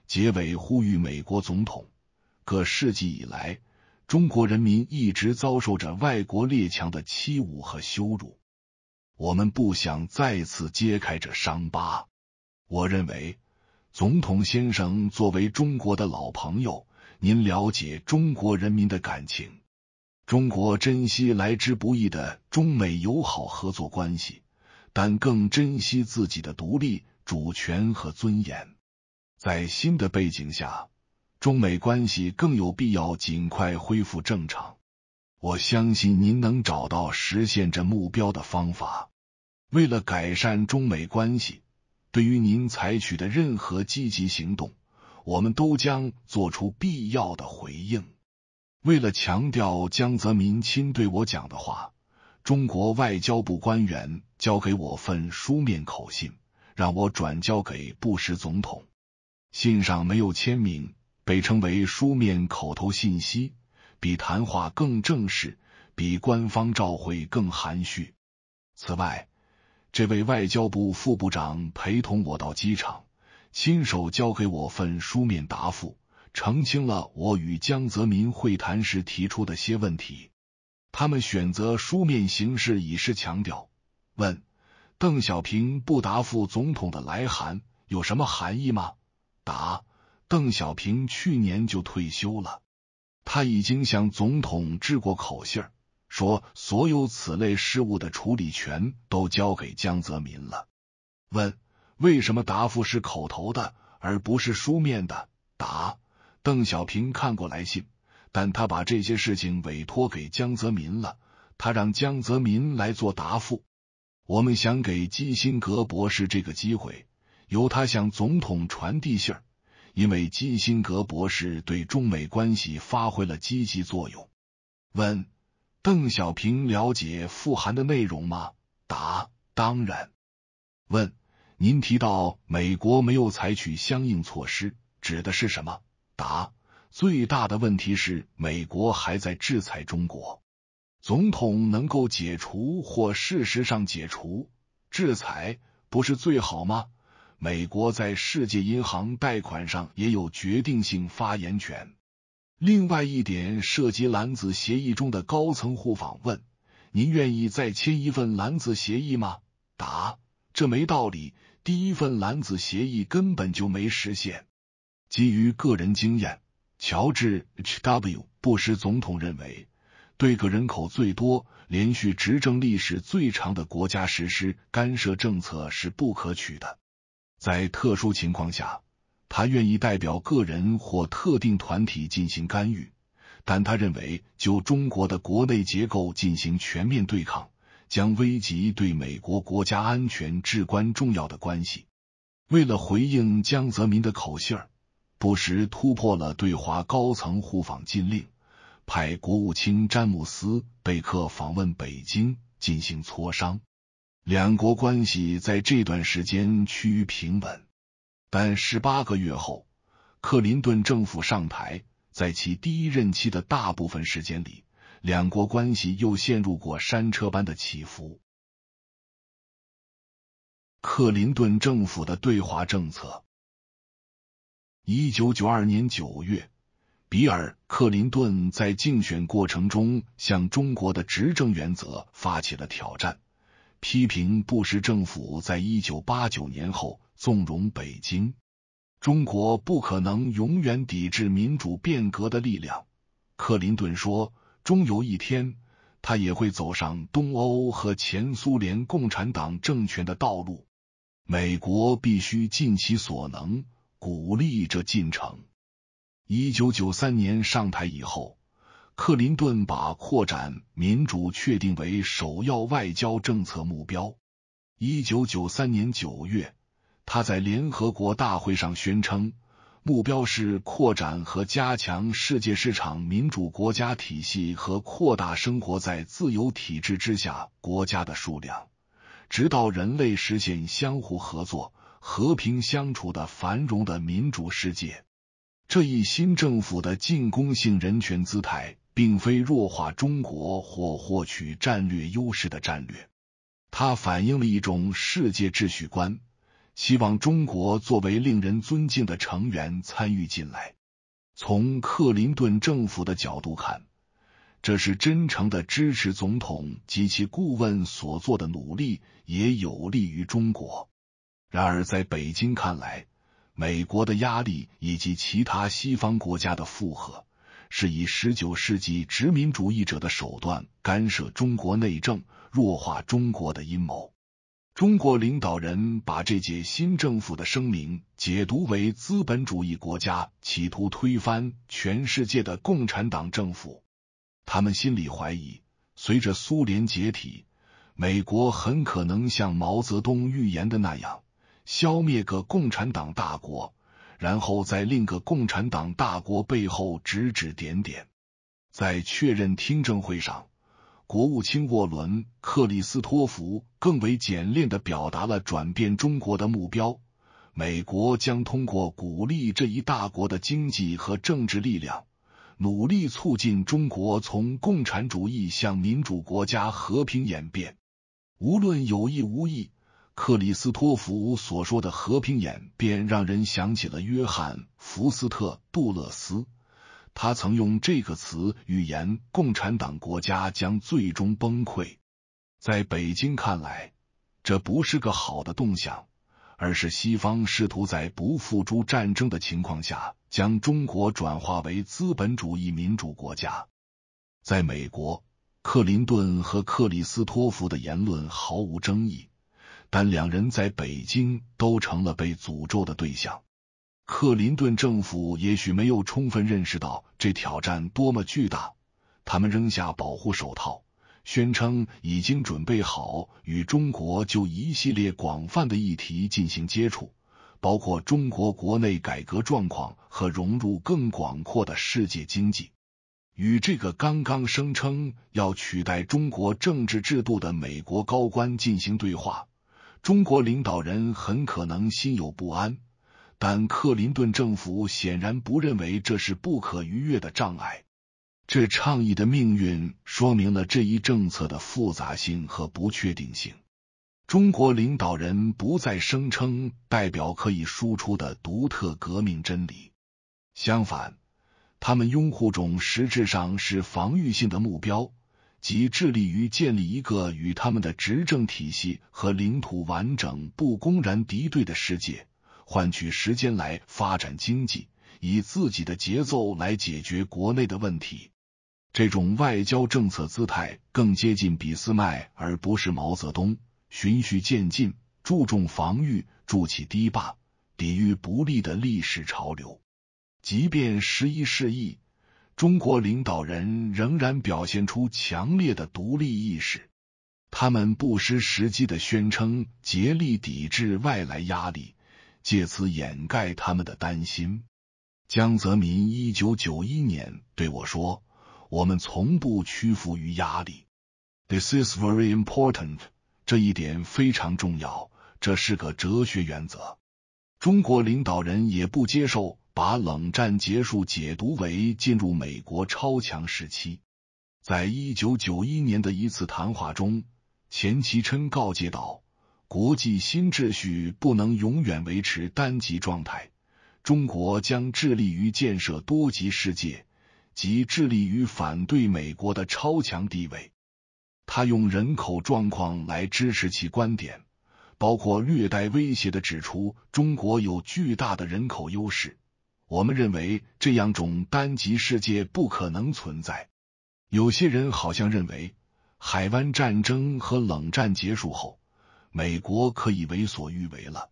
Speaker 1: 结尾呼吁美国总统：，各世纪以来，中国人民一直遭受着外国列强的欺侮和羞辱。我们不想再次揭开这伤疤。我认为，总统先生作为中国的老朋友，您了解中国人民的感情。中国珍惜来之不易的中美友好合作关系，但更珍惜自己的独立、主权和尊严。在新的背景下，中美关系更有必要尽快恢复正常。我相信您能找到实现这目标的方法。为了改善中美关系，对于您采取的任何积极行动，我们都将做出必要的回应。为了强调江泽民亲对我讲的话，中国外交部官员交给我份书面口信，让我转交给布什总统。信上没有签名，被称为书面口头信息。比谈话更正式，比官方召会更含蓄。此外，这位外交部副部长陪同我到机场，亲手交给我份书面答复，澄清了我与江泽民会谈时提出的些问题。他们选择书面形式，以示强调。问：邓小平不答复总统的来函，有什么含义吗？答：邓小平去年就退休了。他已经向总统致过口信儿，说所有此类事务的处理权都交给江泽民了。问为什么答复是口头的而不是书面的？答：邓小平看过来信，但他把这些事情委托给江泽民了，他让江泽民来做答复。我们想给基辛格博士这个机会，由他向总统传递信儿。因为基辛格博士对中美关系发挥了积极作用。问：邓小平了解复函的内容吗？答：当然。问：您提到美国没有采取相应措施，指的是什么？答：最大的问题是美国还在制裁中国。总统能够解除或事实上解除制裁，不是最好吗？美国在世界银行贷款上也有决定性发言权。另外一点涉及蓝子协议中的高层互访问。您愿意再签一份蓝子协议吗？答：这没道理。第一份蓝子协议根本就没实现。基于个人经验，乔治 H W 布什总统认为，对个人口最多、连续执政历史最长的国家实施干涉政策是不可取的。在特殊情况下，他愿意代表个人或特定团体进行干预，但他认为就中国的国内结构进行全面对抗，将危及对美国国家安全至关重要的关系。为了回应江泽民的口信，布什突破了对华高层互访禁令，派国务卿詹姆斯·贝克访问北京进行磋商。两国关系在这段时间趋于平稳，但十八个月后，克林顿政府上台，在其第一任期的大部分时间里，两国关系又陷入过山车般的起伏。克林顿政府的对华政策。一九九二年九月，比尔·克林顿在竞选过程中向中国的执政原则发起了挑战。批评布什政府在一九八九年后纵容北京，中国不可能永远抵制民主变革的力量。克林顿说：“终有一天，他也会走上东欧和前苏联共产党政权的道路。美国必须尽其所能鼓励这进程。”一九九三年上台以后。克林顿把扩展民主确定为首要外交政策目标。一九九三年九月，他在联合国大会上宣称，目标是扩展和加强世界市场民主国家体系，和扩大生活在自由体制之下国家的数量，直到人类实现相互合作、和平相处的繁荣的民主世界。这一新政府的进攻性人权姿态。并非弱化中国或获取战略优势的战略，它反映了一种世界秩序观，希望中国作为令人尊敬的成员参与进来。从克林顿政府的角度看，这是真诚的支持总统及其顾问所做的努力，也有利于中国。然而，在北京看来，美国的压力以及其他西方国家的负荷。是以十九世纪殖民主义者的手段干涉中国内政、弱化中国的阴谋。中国领导人把这届新政府的声明解读为资本主义国家企图推翻全世界的共产党政府。他们心里怀疑，随着苏联解体，美国很可能像毛泽东预言的那样，消灭个共产党大国。然后在另个共产党大国背后指指点点。在确认听证会上，国务卿沃伦·克里斯托弗更为简练的表达了转变中国的目标：美国将通过鼓励这一大国的经济和政治力量，努力促进中国从共产主义向民主国家和平演变，无论有意无意。克里斯托弗所说的“和平眼”便让人想起了约翰·福斯特·杜勒斯，他曾用这个词预言共产党国家将最终崩溃。在北京看来，这不是个好的动向，而是西方试图在不付诸战争的情况下将中国转化为资本主义民主国家。在美国，克林顿和克里斯托弗的言论毫无争议。但两人在北京都成了被诅咒的对象。克林顿政府也许没有充分认识到这挑战多么巨大。他们扔下保护手套，宣称已经准备好与中国就一系列广泛的议题进行接触，包括中国国内改革状况和融入更广阔的世界经济。与这个刚刚声称要取代中国政治制度的美国高官进行对话。中国领导人很可能心有不安，但克林顿政府显然不认为这是不可逾越的障碍。这倡议的命运说明了这一政策的复杂性和不确定性。中国领导人不再声称代表可以输出的独特革命真理，相反，他们拥护种实质上是防御性的目标。即致力于建立一个与他们的执政体系和领土完整不公然敌对的世界，换取时间来发展经济，以自己的节奏来解决国内的问题。这种外交政策姿态更接近俾斯麦，而不是毛泽东。循序渐进，注重防御，筑起堤坝，抵御不利的历史潮流。即便十一世纪中国领导人仍然表现出强烈的独立意识，他们不失时机的宣称竭力抵制外来压力，借此掩盖他们的担心。江泽民一九九一年对我说：“我们从不屈服于压力，This is very important，这一点非常重要，这是个哲学原则。”中国领导人也不接受。把冷战结束解读为进入美国超强时期，在一九九一年的一次谈话中，钱其琛告诫道：“国际新秩序不能永远维持单极状态，中国将致力于建设多极世界，即致力于反对美国的超强地位。”他用人口状况来支持其观点，包括略带威胁的指出：“中国有巨大的人口优势。”我们认为这样种单极世界不可能存在。有些人好像认为海湾战争和冷战结束后，美国可以为所欲为了。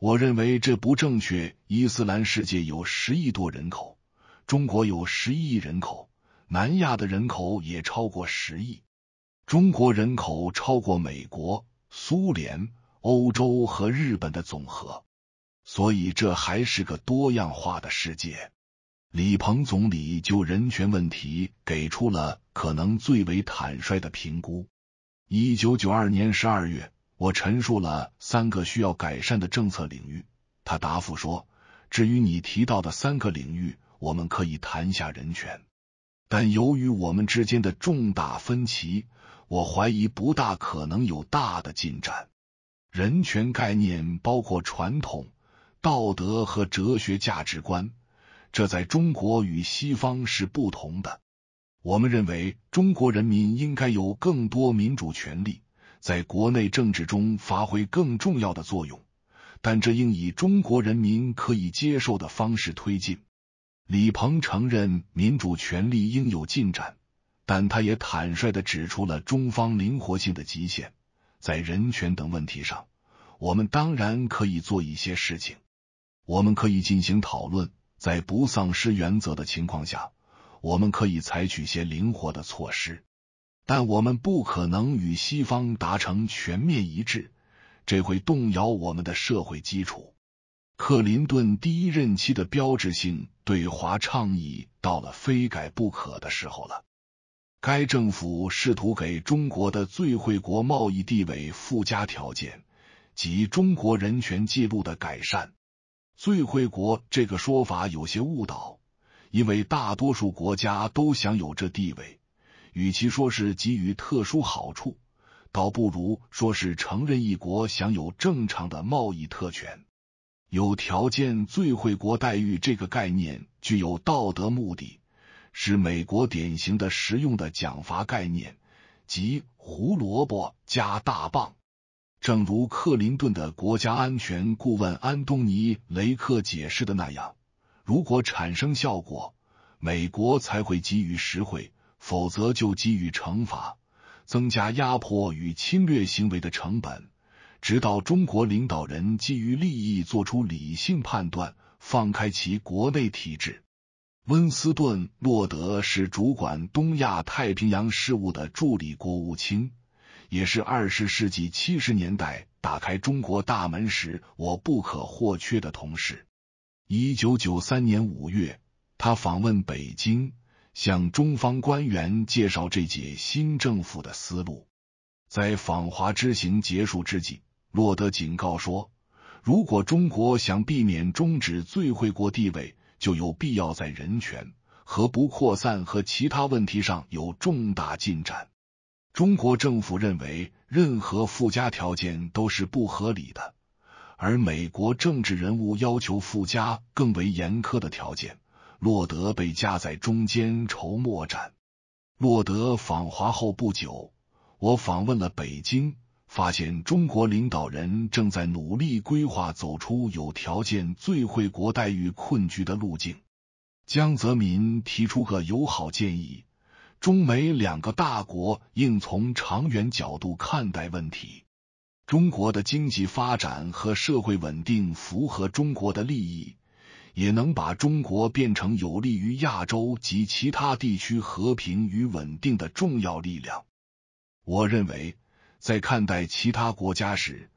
Speaker 1: 我认为这不正确。伊斯兰世界有十亿多人口，中国有十一亿人口，南亚的人口也超过十亿。中国人口超过美国、苏联、欧洲和日本的总和。所以，这还是个多样化的世界。李鹏总理就人权问题给出了可能最为坦率的评估。一九九二年十二月，我陈述了三个需要改善的政策领域。他答复说：“至于你提到的三个领域，我们可以谈下人权，但由于我们之间的重大分歧，我怀疑不大可能有大的进展。”人权概念包括传统。道德和哲学价值观，这在中国与西方是不同的。我们认为中国人民应该有更多民主权利，在国内政治中发挥更重要的作用，但这应以中国人民可以接受的方式推进。李鹏承认民主权利应有进展，但他也坦率的指出了中方灵活性的极限。在人权等问题上，我们当然可以做一些事情。我们可以进行讨论，在不丧失原则的情况下，我们可以采取些灵活的措施，但我们不可能与西方达成全面一致，这会动摇我们的社会基础。克林顿第一任期的标志性对华倡议到了非改不可的时候了。该政府试图给中国的最惠国贸易地位附加条件及中国人权记录的改善。最惠国这个说法有些误导，因为大多数国家都享有这地位。与其说是给予特殊好处，倒不如说是承认一国享有正常的贸易特权。有条件最惠国待遇这个概念具有道德目的，是美国典型的实用的奖罚概念，即胡萝卜加大棒。正如克林顿的国家安全顾问安东尼·雷克解释的那样，如果产生效果，美国才会给予实惠；否则就给予惩罚，增加压迫与侵略行为的成本，直到中国领导人基于利益做出理性判断，放开其国内体制。温斯顿·洛德是主管东亚太平洋事务的助理国务卿。也是二十世纪七十年代打开中国大门时我不可或缺的同事。一九九三年五月，他访问北京，向中方官员介绍这届新政府的思路。在访华之行结束之际，洛德警告说，如果中国想避免终止最惠国地位，就有必要在人权和不扩散和其他问题上有重大进展。中国政府认为任何附加条件都是不合理的，而美国政治人物要求附加更为严苛的条件，洛德被夹在中间，筹莫展。洛德访华后不久，我访问了北京，发现中国领导人正在努力规划走出有条件最惠国待遇困局的路径。江泽民提出个友好建议。中美两个大国应从长远角度看待问题。中国的经济发展和社会稳定符合中国的利益，也能把中国变成有利于亚洲及其他地区和平与稳定的重要力量。我认为，在看待其他国家时，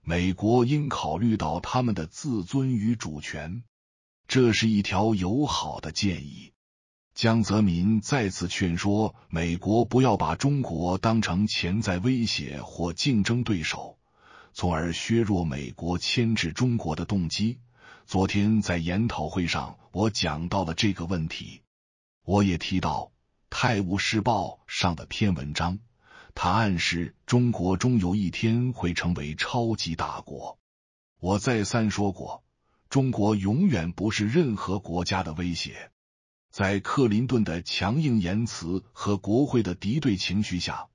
Speaker 1: 美国应考虑到他们的自尊与主权。这是一条友好的建议。江泽民再次劝说美国不要把中国当成潜在威胁或竞争对手，从而削弱美国牵制中国的动机。昨天在研讨会上，我讲到了这个问题，我也提到《泰晤士报》上的篇文章，它暗示中国终有一天会成为超级大国。我再三说过，中国永远不是任何国家的威胁。在克林顿的强硬言辞和国会的敌对情绪下，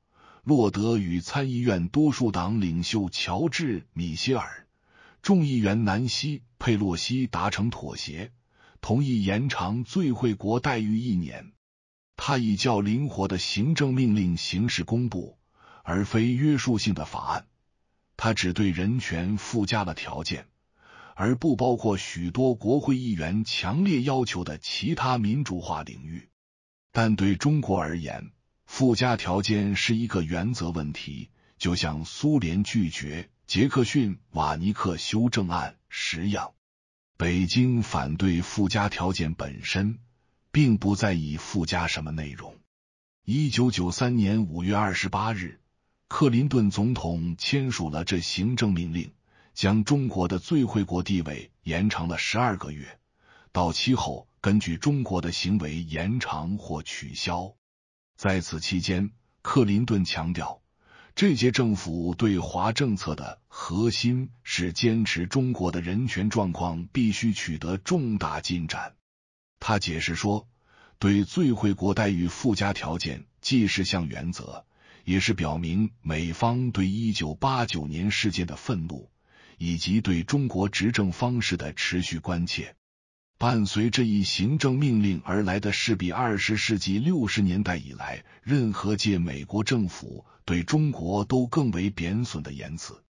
Speaker 1: 洛德与参议院多数党领袖乔治·米歇尔、众议员南希·佩洛西达成妥协，同意延长最惠国待遇一年。他以较灵活的行政命令形式公布，而非约束性的法案。他只对人权附加了条件。而不包括许多国会议员强烈要求的其他民主化领域，但对中国而言，附加条件是一个原则问题，就像苏联拒绝杰克逊·瓦尼克修正案时样。北京反对附加条件本身，并不在意附加什么内容。一九九三年五月二十八日，克林顿总统签署了这行政命令。将中国的最惠国地位延长了十二个月，到期后根据中国的行为延长或取消。在此期间，克林顿强调，这些政府对华政策的核心是坚持中国的人权状况必须取得重大进展。他解释说，对最惠国待遇附加条件既是项原则，也是表明美方对一九八九年事件的愤怒。以及对中国执政方式的持续关切，伴随这一行政命令而来的是比二十世纪六十年代以来任何届美国政府对中国都更为贬损的言辞。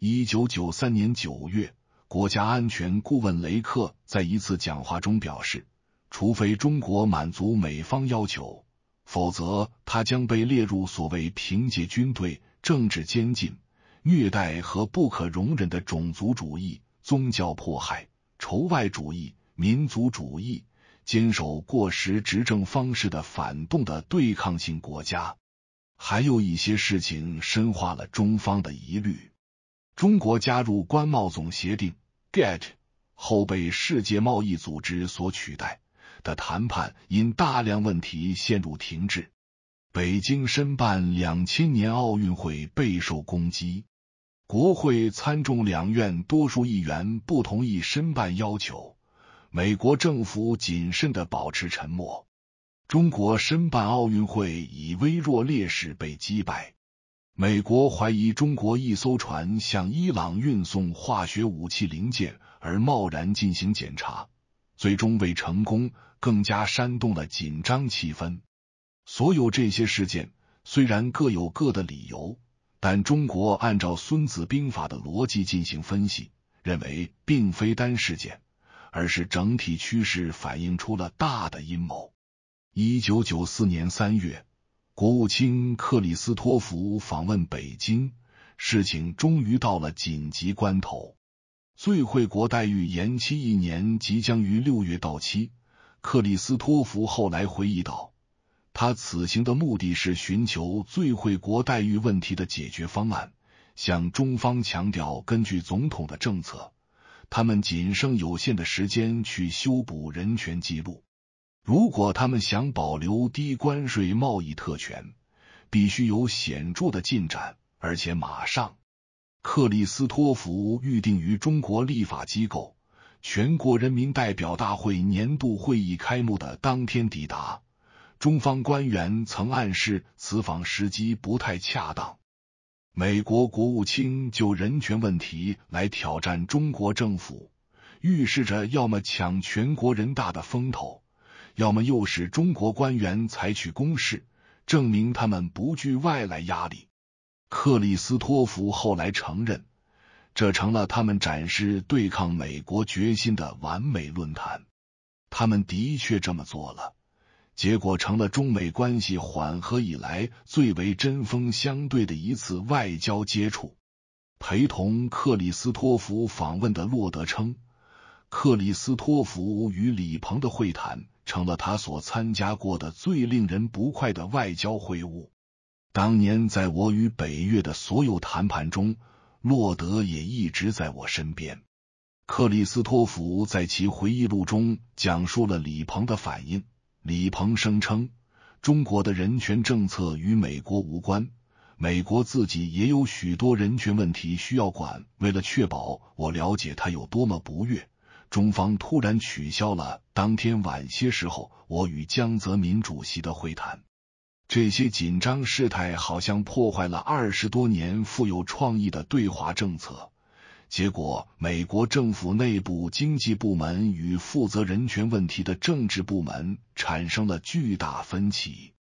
Speaker 1: 一九九三年九月，国家安全顾问雷克在一次讲话中表示，除非中国满足美方要求，否则他将被列入所谓“凭借军队政治监禁”。虐待和不可容忍的种族主义、宗教迫害、仇外主义、民族主义、坚守过时执政方式的反动的对抗性国家，还有一些事情深化了中方的疑虑。中国加入关贸总协定 （GATT） 后被世界贸易组织所取代的谈判，因大量问题陷入停滞。北京申办两千年奥运会备受攻击，国会参众两院多数议员不同意申办要求，美国政府谨慎的保持沉默。中国申办奥运会以微弱劣势被击败。美国怀疑中国一艘船向伊朗运送化学武器零件而贸然进行检查，最终未成功，更加煽动了紧张气氛。所有这些事件虽然各有各的理由，但中国按照《孙子兵法》的逻辑进行分析，认为并非单事件，而是整体趋势反映出了大的阴谋。一九九四年三月，国务卿克里斯托弗访问北京，事情终于到了紧急关头。最惠国待遇延期一年，即将于六月到期。克里斯托弗后来回忆道。他此行的目的是寻求最惠国待遇问题的解决方案，向中方强调，根据总统的政策，他们仅剩有限的时间去修补人权记录。如果他们想保留低关税贸易特权，必须有显著的进展，而且马上。克里斯托弗预定于中国立法机构全国人民代表大会年度会议开幕的当天抵达。中方官员曾暗示，此访时机不太恰当。美国国务卿就人权问题来挑战中国政府，预示着要么抢全国人大的风头，要么诱使中国官员采取攻势，证明他们不惧外来压力。克里斯托弗后来承认，这成了他们展示对抗美国决心的完美论坛。他们的确这么做了。结果成了中美关系缓和以来最为针锋相对的一次外交接触。陪同克里斯托弗访问的洛德称，克里斯托弗与李鹏的会谈成了他所参加过的最令人不快的外交会晤。当年在我与北越的所有谈判中，洛德也一直在我身边。克里斯托弗在其回忆录中讲述了李鹏的反应。李鹏声称，中国的人权政策与美国无关，美国自己也有许多人权问题需要管。为了确保我了解他有多么不悦，中方突然取消了当天晚些时候我与江泽民主席的会谈。这些紧张事态好像破坏了二十多年富有创意的对华政策。结果，美国政府内部经济部门与负责人权问题的政治部门产生了巨大分歧。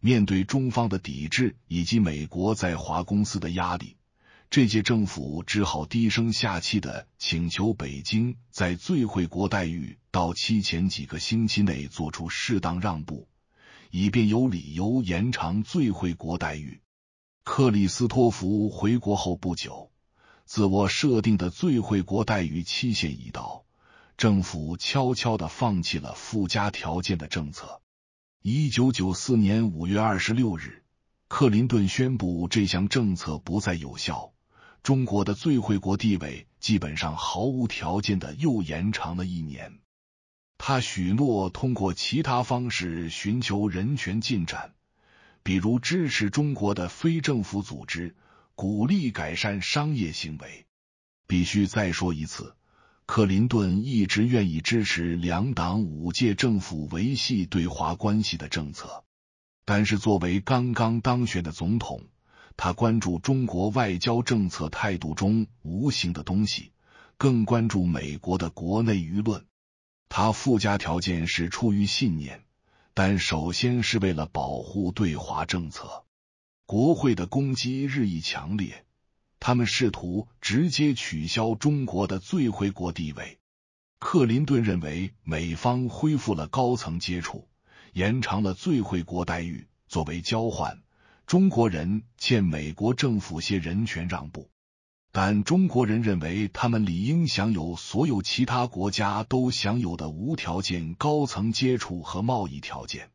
Speaker 1: 面对中方的抵制以及美国在华公司的压力，这届政府只好低声下气的请求北京在最惠国待遇到期前几个星期内做出适当让步，以便有理由延长最惠国待遇。克里斯托弗回国后不久。自我设定的最惠国待遇期限已到，政府悄悄的放弃了附加条件的政策。一九九四年五月二十六日，克林顿宣布这项政策不再有效。中国的最惠国地位基本上毫无条件的又延长了一年。他许诺通过其他方式寻求人权进展，比如支持中国的非政府组织。鼓励改善商业行为。必须再说一次，克林顿一直愿意支持两党五届政府维系对华关系的政策。但是作为刚刚当选的总统，他关注中国外交政策态度中无形的东西，更关注美国的国内舆论。他附加条件是出于信念，但首先是为了保护对华政策。国会的攻击日益强烈，他们试图直接取消中国的最惠国地位。克林顿认为，美方恢复了高层接触，延长了最惠国待遇，作为交换，中国人欠美国政府些人权让步。但中国人认为，他们理应享有所有其他国家都享有的无条件高层接触和贸易条件。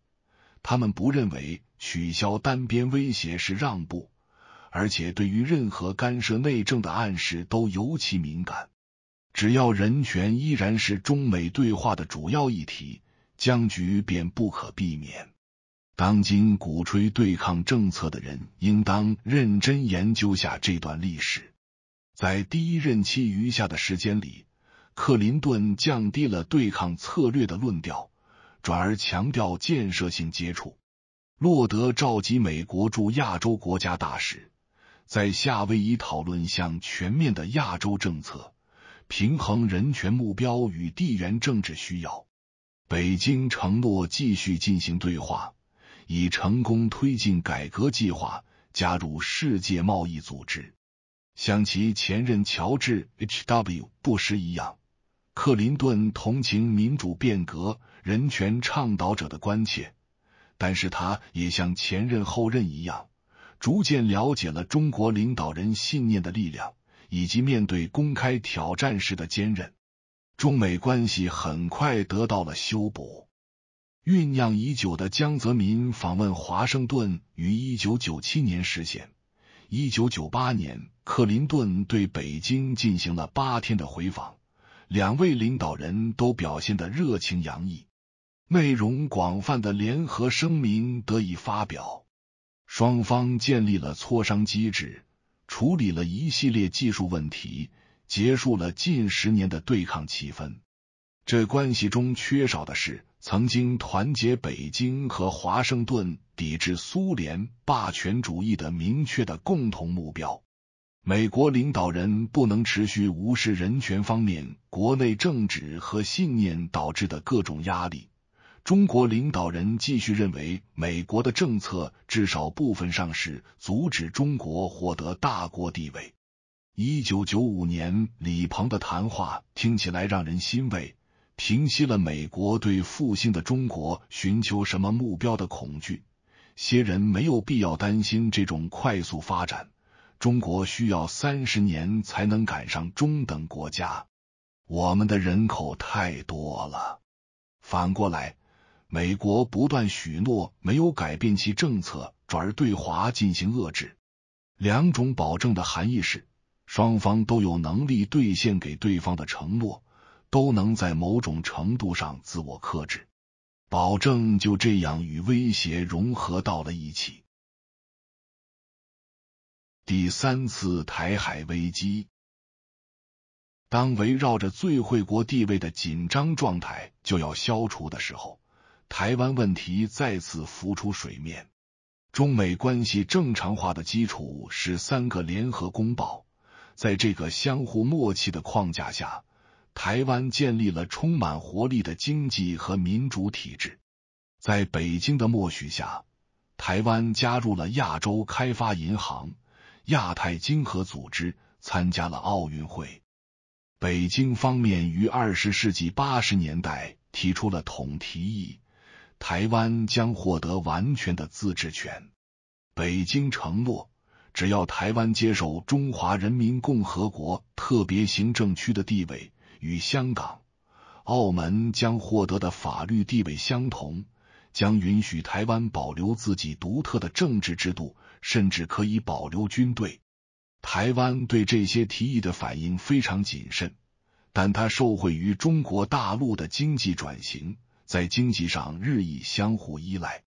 Speaker 1: 他们不认为取消单边威胁是让步，而且对于任何干涉内政的暗示都尤其敏感。只要人权依然是中美对话的主要议题，僵局便不可避免。当今鼓吹对抗政策的人，应当认真研究下这段历史。在第一任期余下的时间里，克林顿降低了对抗策略的论调。转而强调建设性接触。洛德召集美国驻亚洲国家大使在夏威夷讨论向全面的亚洲政策平衡人权目标与地缘政治需要。北京承诺继续进行对话，以成功推进改革计划，加入世界贸易组织。像其前任乔治 H.W. 布什一样，克林顿同情民主变革。人权倡导者的关切，但是他也像前任后任一样，逐渐了解了中国领导人信念的力量，以及面对公开挑战时的坚韧。中美关系很快得到了修补，酝酿已久的江泽民访问华盛顿于一九九七年实现，一九九八年克林顿对北京进行了八天的回访，两位领导人都表现的热情洋溢。内容广泛的联合声明得以发表，双方建立了磋商机制，处理了一系列技术问题，结束了近十年的对抗气氛。这关系中缺少的是曾经团结北京和华盛顿抵制苏联霸权主义的明确的共同目标。美国领导人不能持续无视人权方面、国内政治和信念导致的各种压力。中国领导人继续认为，美国的政策至少部分上是阻止中国获得大国地位。一九九五年，李鹏的谈话听起来让人欣慰，平息了美国对复兴的中国寻求什么目标的恐惧。些人没有必要担心这种快速发展。中国需要三十年才能赶上中等国家。我们的人口太多了。反过来。美国不断许诺，没有改变其政策，转而对华进行遏制。两种保证的含义是，双方都有能力兑现给对方的承诺，都能在某种程度上自我克制。保证就这样与威胁融合到了一起。第三次台海危机，当围绕着最惠国地位的紧张状态就要消除的时候。台湾问题再次浮出水面。中美关系正常化的基础是三个联合公报。在这个相互默契的框架下，台湾建立了充满活力的经济和民主体制。在北京的默许下，台湾加入了亚洲开发银行、亚太经合组织，参加了奥运会。北京方面于二十世纪八十年代提出了统提议。台湾将获得完全的自治权。北京承诺，只要台湾接受中华人民共和国特别行政区的地位，与香港、澳门将获得的法律地位相同，将允许台湾保留自己独特的政治制度，甚至可以保留军队。台湾对这些提议的反应非常谨慎，但它受惠于中国大陆的经济转型。在经济上日益相互依赖。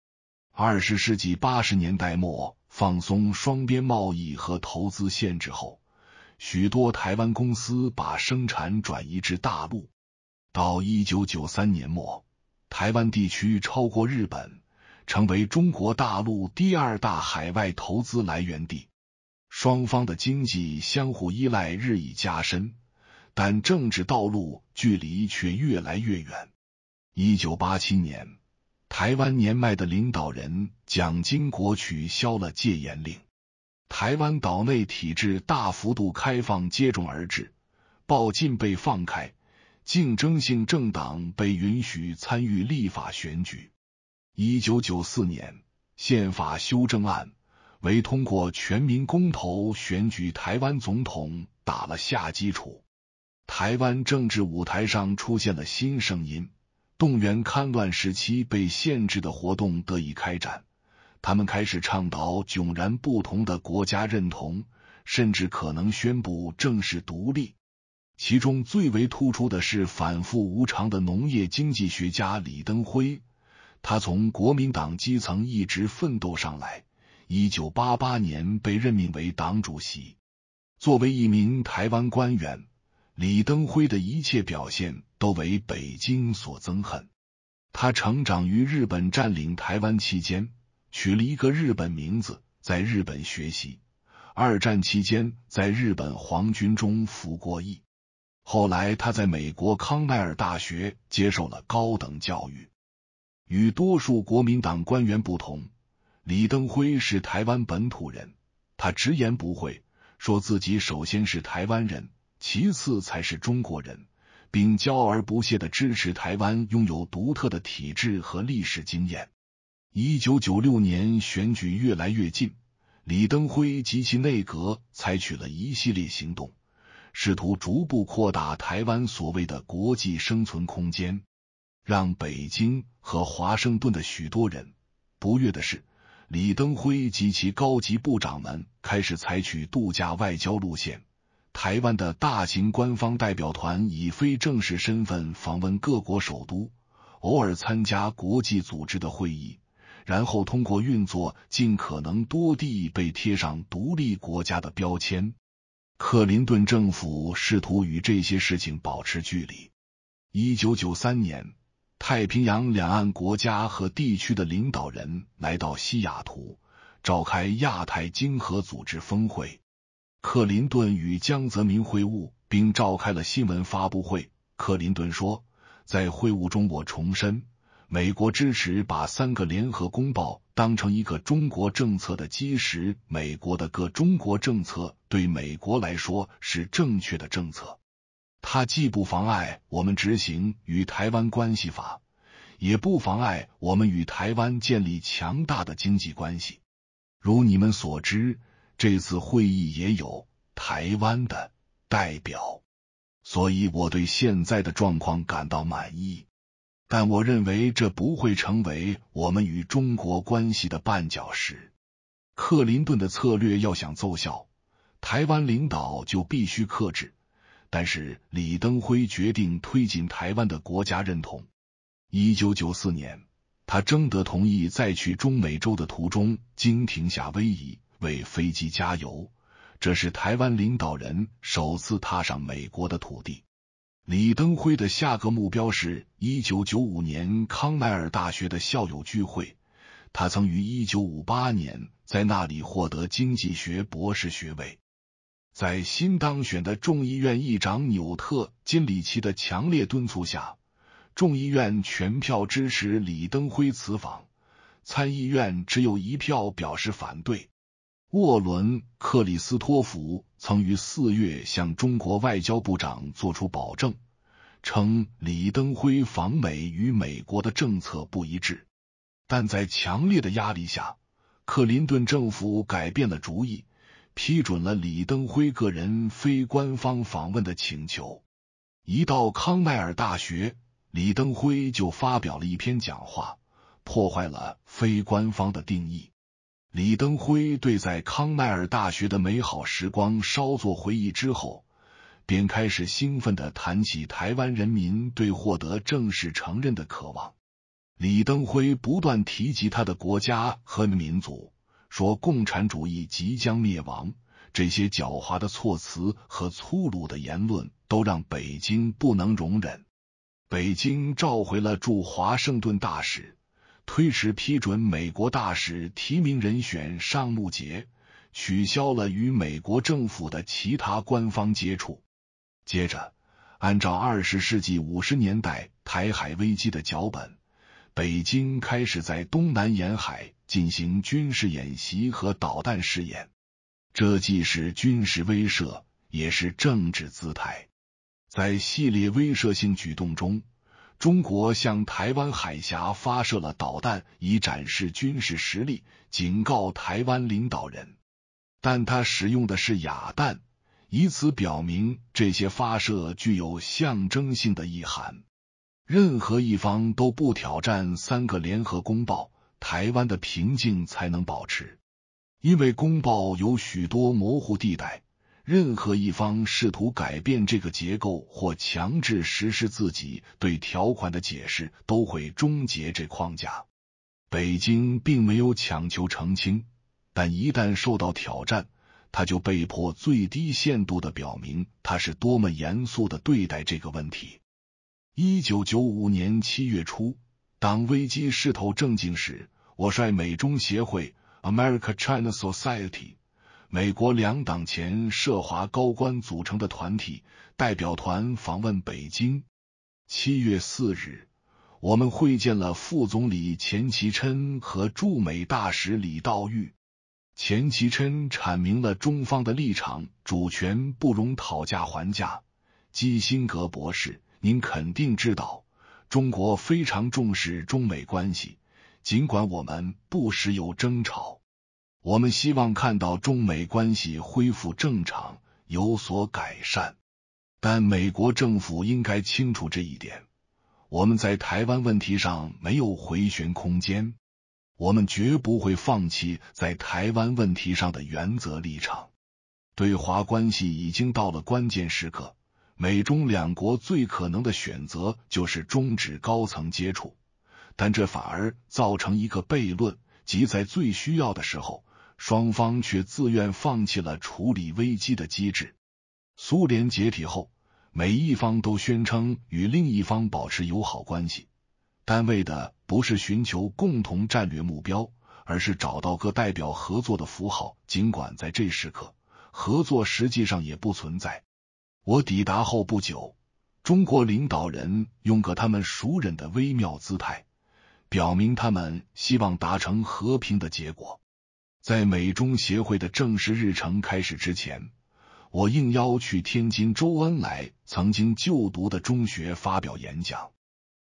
Speaker 1: 二十世纪八十年代末放松双边贸易和投资限制后，许多台湾公司把生产转移至大陆。到一九九三年末，台湾地区超过日本，成为中国大陆第二大海外投资来源地。双方的经济相互依赖日益加深，但政治道路距离却越来越远。一九八七年，台湾年迈的领导人蒋经国取消了戒严令，台湾岛内体制大幅度开放，接踵而至，报禁被放开，竞争性政党被允许参与立法选举。一九九四年，宪法修正案为通过全民公投选举台湾总统打了下基础。台湾政治舞台上出现了新声音。动员戡乱时期被限制的活动得以开展，他们开始倡导迥然不同的国家认同，甚至可能宣布正式独立。其中最为突出的是反复无常的农业经济学家李登辉，他从国民党基层一直奋斗上来，一九八八年被任命为党主席。作为一名台湾官员。李登辉的一切表现都为北京所憎恨。他成长于日本占领台湾期间，取了一个日本名字，在日本学习。二战期间，在日本皇军中服过役。后来，他在美国康奈尔大学接受了高等教育。与多数国民党官员不同，李登辉是台湾本土人。他直言不讳，说自己首先是台湾人。其次才是中国人，并骄傲而不懈的支持台湾拥有独特的体制和历史经验。一九九六年选举越来越近，李登辉及其内阁采取了一系列行动，试图逐步扩大台湾所谓的国际生存空间，让北京和华盛顿的许多人不悦的是，李登辉及其高级部长们开始采取度假外交路线。台湾的大型官方代表团以非正式身份访问各国首都，偶尔参加国际组织的会议，然后通过运作尽可能多地被贴上独立国家的标签。克林顿政府试图与这些事情保持距离。一九九三年，太平洋两岸国家和地区的领导人来到西雅图，召开亚太经合组织峰会。克林顿与江泽民会晤，并召开了新闻发布会。克林顿说，在会晤中，我重申，美国支持把三个联合公报当成一个中国政策的基石。美国的各中国政策对美国来说是正确的政策，它既不妨碍我们执行与台湾关系法，也不妨碍我们与台湾建立强大的经济关系。如你们所知。这次会议也有台湾的代表，所以我对现在的状况感到满意。但我认为这不会成为我们与中国关系的绊脚石。克林顿的策略要想奏效，台湾领导就必须克制。但是李登辉决定推进台湾的国家认同。一九九四年，他征得同意，在去中美洲的途中经停下威夷。为飞机加油，这是台湾领导人首次踏上美国的土地。李登辉的下个目标是一九九五年康奈尔大学的校友聚会，他曾于一九五八年在那里获得经济学博士学位。在新当选的众议院议长纽特金里奇的强烈敦促下，众议院全票支持李登辉此访，参议院只有一票表示反对。沃伦·克里斯托弗曾于四月向中国外交部长作出保证，称李登辉访美与美国的政策不一致。但在强烈的压力下，克林顿政府改变了主意，批准了李登辉个人非官方访问的请求。一到康奈尔大学，李登辉就发表了一篇讲话，破坏了非官方的定义。李登辉对在康奈尔大学的美好时光稍作回忆之后，便开始兴奋地谈起台湾人民对获得正式承认的渴望。李登辉不断提及他的国家和民族，说共产主义即将灭亡。这些狡猾的措辞和粗鲁的言论都让北京不能容忍。北京召回了驻华盛顿大使。推迟批准美国大使提名人选，尚木杰取消了与美国政府的其他官方接触。接着，按照二十世纪五十年代台海危机的脚本，北京开始在东南沿海进行军事演习和导弹试验。这既是军事威慑，也是政治姿态。在系列威慑性举动中。中国向台湾海峡发射了导弹，以展示军事实力，警告台湾领导人。但他使用的是哑弹，以此表明这些发射具有象征性的意涵。任何一方都不挑战三个联合公报，台湾的平静才能保持，因为公报有许多模糊地带。任何一方试图改变这个结构或强制实施自己对条款的解释，都会终结这框架。北京并没有强求澄清，但一旦受到挑战，他就被迫最低限度的表明他是多么严肃的对待这个问题。一九九五年七月初，当危机势头正劲时，我率美中协会 （America China Society）。美国两党前涉华高官组成的团体代表团访问北京。七月四日，我们会见了副总理钱其琛和驻美大使李道玉。钱其琛阐明了中方的立场：主权不容讨价还价。基辛格博士，您肯定知道，中国非常重视中美关系，尽管我们不时有争吵。我们希望看到中美关系恢复正常、有所改善，但美国政府应该清楚这一点。我们在台湾问题上没有回旋空间，我们绝不会放弃在台湾问题上的原则立场。对华关系已经到了关键时刻，美中两国最可能的选择就是终止高层接触，但这反而造成一个悖论，即在最需要的时候。双方却自愿放弃了处理危机的机制。苏联解体后，每一方都宣称与另一方保持友好关系，但为的不是寻求共同战略目标，而是找到个代表合作的符号。尽管在这时刻，合作实际上也不存在。我抵达后不久，中国领导人用个他们熟人的微妙姿态，表明他们希望达成和平的结果。在美中协会的正式日程开始之前，我应邀去天津周恩来曾经就读的中学发表演讲。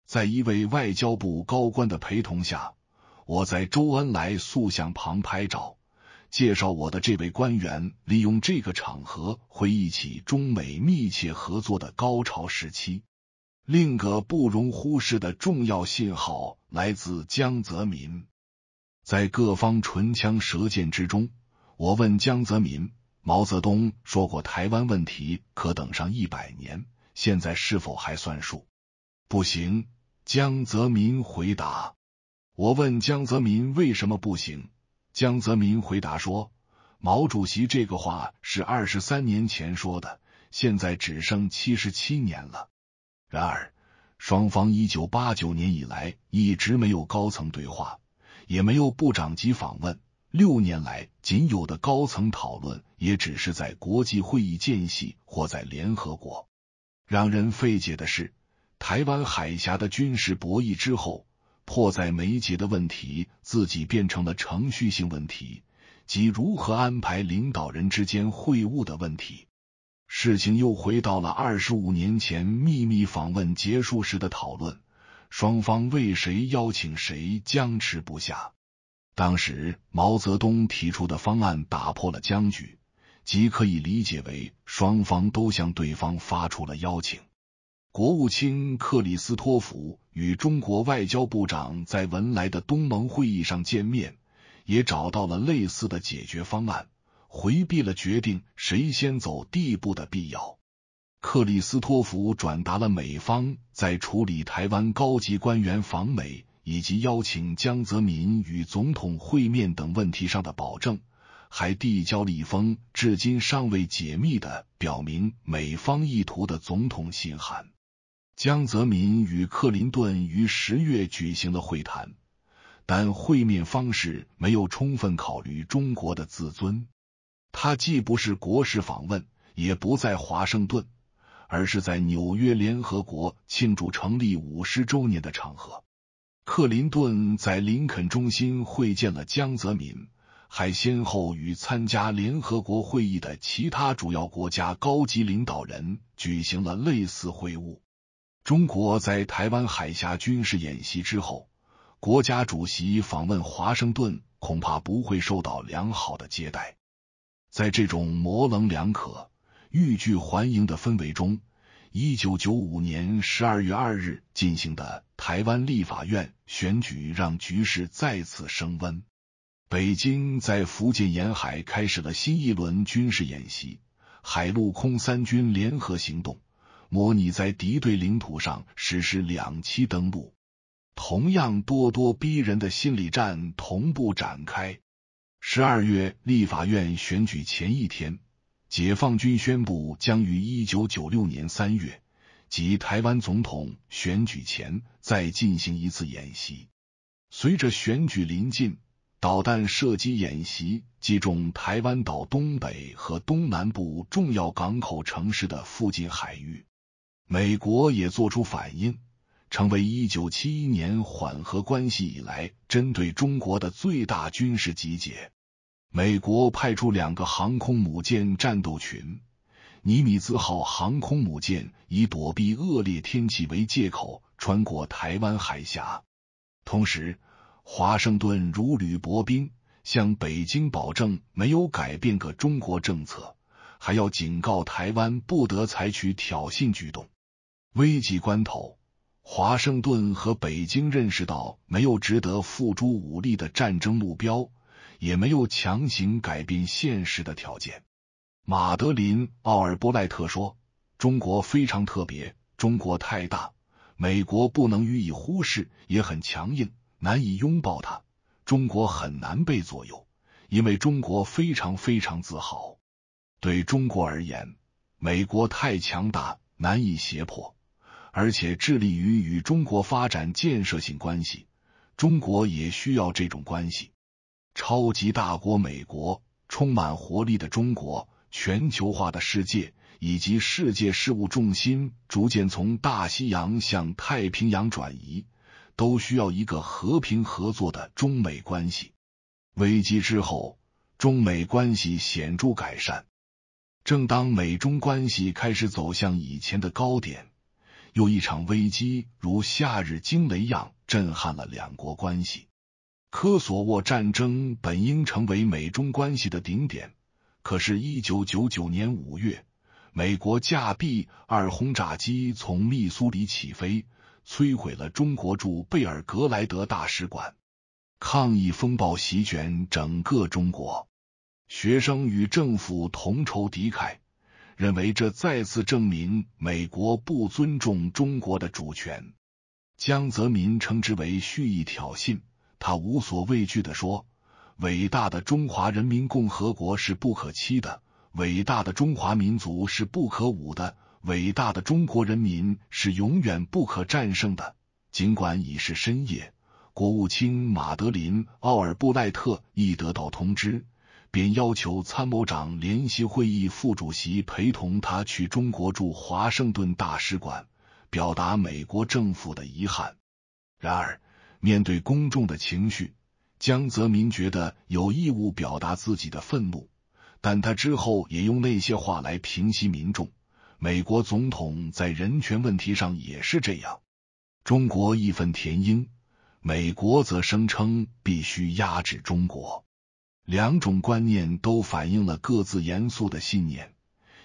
Speaker 1: 在一位外交部高官的陪同下，我在周恩来塑像旁拍照。介绍我的这位官员利用这个场合回忆起中美密切合作的高潮时期。另个不容忽视的重要信号来自江泽民。在各方唇枪舌剑之中，我问江泽民：“毛泽东说过台湾问题可等上一百年，现在是否还算数？”“不行。”江泽民回答。我问江泽民为什么不行，江泽民回答说：“毛主席这个话是二十三年前说的，现在只剩七十七年了。”然而，双方一九八九年以来一直没有高层对话。也没有部长级访问，六年来仅有的高层讨论，也只是在国际会议间隙或在联合国。让人费解的是，台湾海峡的军事博弈之后，迫在眉睫的问题，自己变成了程序性问题，即如何安排领导人之间会晤的问题。事情又回到了二十五年前秘密访问结束时的讨论。双方为谁邀请谁僵持不下。当时毛泽东提出的方案打破了僵局，即可以理解为双方都向对方发出了邀请。国务卿克里斯托弗与中国外交部长在文莱的东盟会议上见面，也找到了类似的解决方案，回避了决定谁先走第一步的必要。克里斯托弗转达了美方在处理台湾高级官员访美以及邀请江泽民与总统会面等问题上的保证，还递交了一封至今尚未解密的表明美方意图的总统信函。江泽民与克林顿于十月举行了会谈，但会面方式没有充分考虑中国的自尊，他既不是国事访问，也不在华盛顿。而是在纽约联合国庆祝成立五十周年的场合，克林顿在林肯中心会见了江泽民，还先后与参加联合国会议的其他主要国家高级领导人举行了类似会晤。中国在台湾海峡军事演习之后，国家主席访问华盛顿恐怕不会受到良好的接待。在这种模棱两可。欲拒还迎的氛围中，一九九五年十二月二日进行的台湾立法院选举让局势再次升温。北京在福建沿海开始了新一轮军事演习，海陆空三军联合行动，模拟在敌对领土上实施两栖登陆。同样咄咄逼人的心理战同步展开。十二月立法院选举前一天。解放军宣布将于一九九六年三月及台湾总统选举前再进行一次演习。随着选举临近，导弹射击演习击中台湾岛东北和东南部重要港口城市的附近海域。美国也作出反应，成为一九七一年缓和关系以来针对中国的最大军事集结。美国派出两个航空母舰战斗群，尼米兹号航空母舰以躲避恶劣天气为借口，穿过台湾海峡。同时，华盛顿如履薄冰，向北京保证没有改变个中国政策，还要警告台湾不得采取挑衅举动。危急关头，华盛顿和北京认识到没有值得付诸武力的战争目标。也没有强行改变现实的条件。马德林·奥尔波赖特说：“中国非常特别，中国太大，美国不能予以忽视，也很强硬，难以拥抱它。中国很难被左右，因为中国非常非常自豪。对中国而言，美国太强大，难以胁迫，而且致力于与中国发展建设性关系。中国也需要这种关系。”超级大国美国、充满活力的中国、全球化的世界，以及世界事务重心逐渐从大西洋向太平洋转移，都需要一个和平合作的中美关系。危机之后，中美关系显著改善。正当美中关系开始走向以前的高点，又一场危机如夏日惊雷一样震撼了两国关系。科索沃战争本应成为美中关系的顶点，可是，一九九九年五月，美国架 B 二轰炸机从密苏里起飞，摧毁了中国驻贝尔格莱德大使馆，抗议风暴席卷整个中国，学生与政府同仇敌忾，认为这再次证明美国不尊重中国的主权。江泽民称之为蓄意挑衅。他无所畏惧地说：“伟大的中华人民共和国是不可欺的，伟大的中华民族是不可侮的，伟大的中国人民是永远不可战胜的。”尽管已是深夜，国务卿马德林·奥尔布赖特一得到通知，便要求参谋长联席会议副主席陪同他去中国驻华盛顿大使馆，表达美国政府的遗憾。然而。面对公众的情绪，江泽民觉得有义务表达自己的愤怒，但他之后也用那些话来平息民众。美国总统在人权问题上也是这样，中国义愤填膺，美国则声称必须压制中国。两种观念都反映了各自严肃的信念，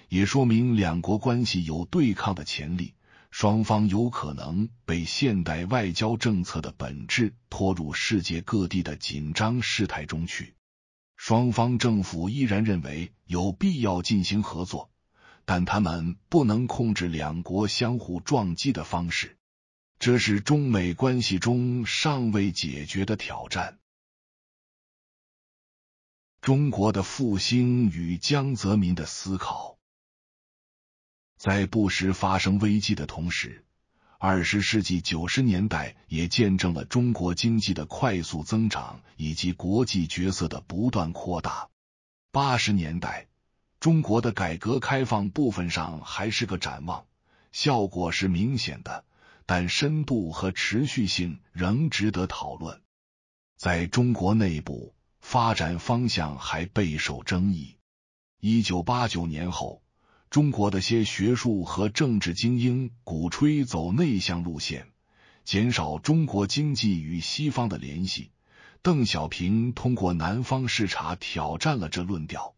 Speaker 1: 也说明两国关系有对抗的潜力。双方有可能被现代外交政策的本质拖入世界各地的紧张事态中去。双方政府依然认为有必要进行合作，但他们不能控制两国相互撞击的方式。这是中美关系中尚未解决的挑战。中国的复兴与江泽民的思考。在不时发生危机的同时，二十世纪九十年代也见证了中国经济的快速增长以及国际角色的不断扩大。八十年代中国的改革开放部分上还是个展望，效果是明显的，但深度和持续性仍值得讨论。在中国内部发展方向还备受争议。一九八九年后。中国的些学术和政治精英鼓吹走内向路线，减少中国经济与西方的联系。邓小平通过南方视察挑战了这论调。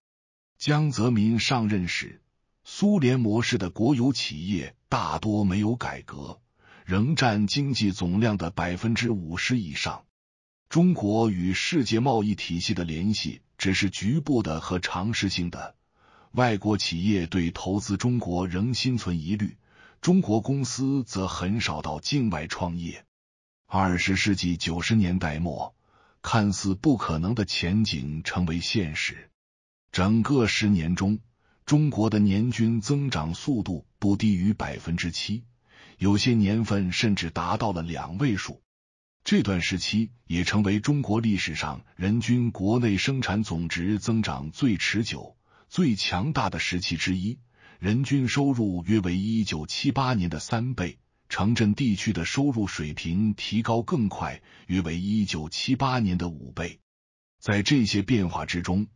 Speaker 1: 江泽民上任时，苏联模式的国有企业大多没有改革，仍占经济总量的百分之五十以上。中国与世界贸易体系的联系只是局部的和常识性的。外国企业对投资中国仍心存疑虑，中国公司则很少到境外创业。二十世纪九十年代末，看似不可能的前景成为现实。整个十年中，中国的年均增长速度不低于百分之七，有些年份甚至达到了两位数。这段时期也成为中国历史上人均国内生产总值增长最持久。最强大的时期之一，人均收入约为一九七八年的三倍，城镇地区的收入水平提高更快，约为一九七八年的五倍。在这些变化之中，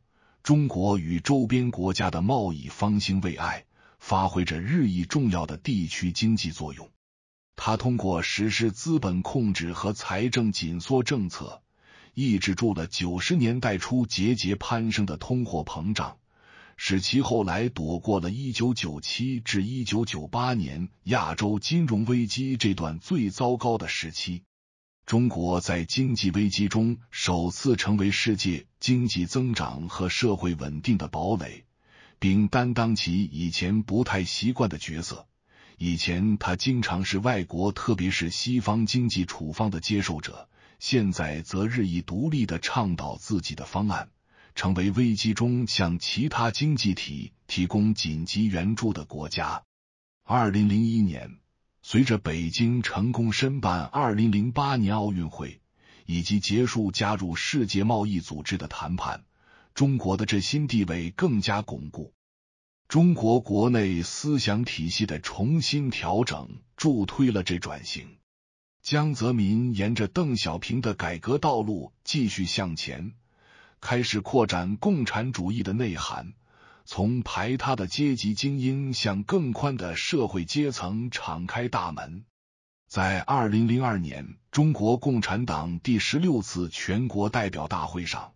Speaker 1: 中国与周边国家的贸易方兴未艾，发挥着日益重要的地区经济作用。他通过实施资本控制和财政紧缩政策，抑制住了九十年代初节节攀升的通货膨胀。使其后来躲过了一九九七至一九九八年亚洲金融危机这段最糟糕的时期。中国在经济危机中首次成为世界经济增长和社会稳定的堡垒，并担当起以前不太习惯的角色。以前，他经常是外国，特别是西方经济处方的接受者，现在则日益独立的倡导自己的方案。成为危机中向其他经济体提供紧急援助的国家。二零零一年，随着北京成功申办二零零八年奥运会以及结束加入世界贸易组织的谈判，中国的这新地位更加巩固。中国国内思想体系的重新调整助推了这转型。江泽民沿着邓小平的改革道路继续向前。开始扩展共产主义的内涵，从排他的阶级精英向更宽的社会阶层敞开大门。在二零零二年中国共产党第十六次全国代表大会上，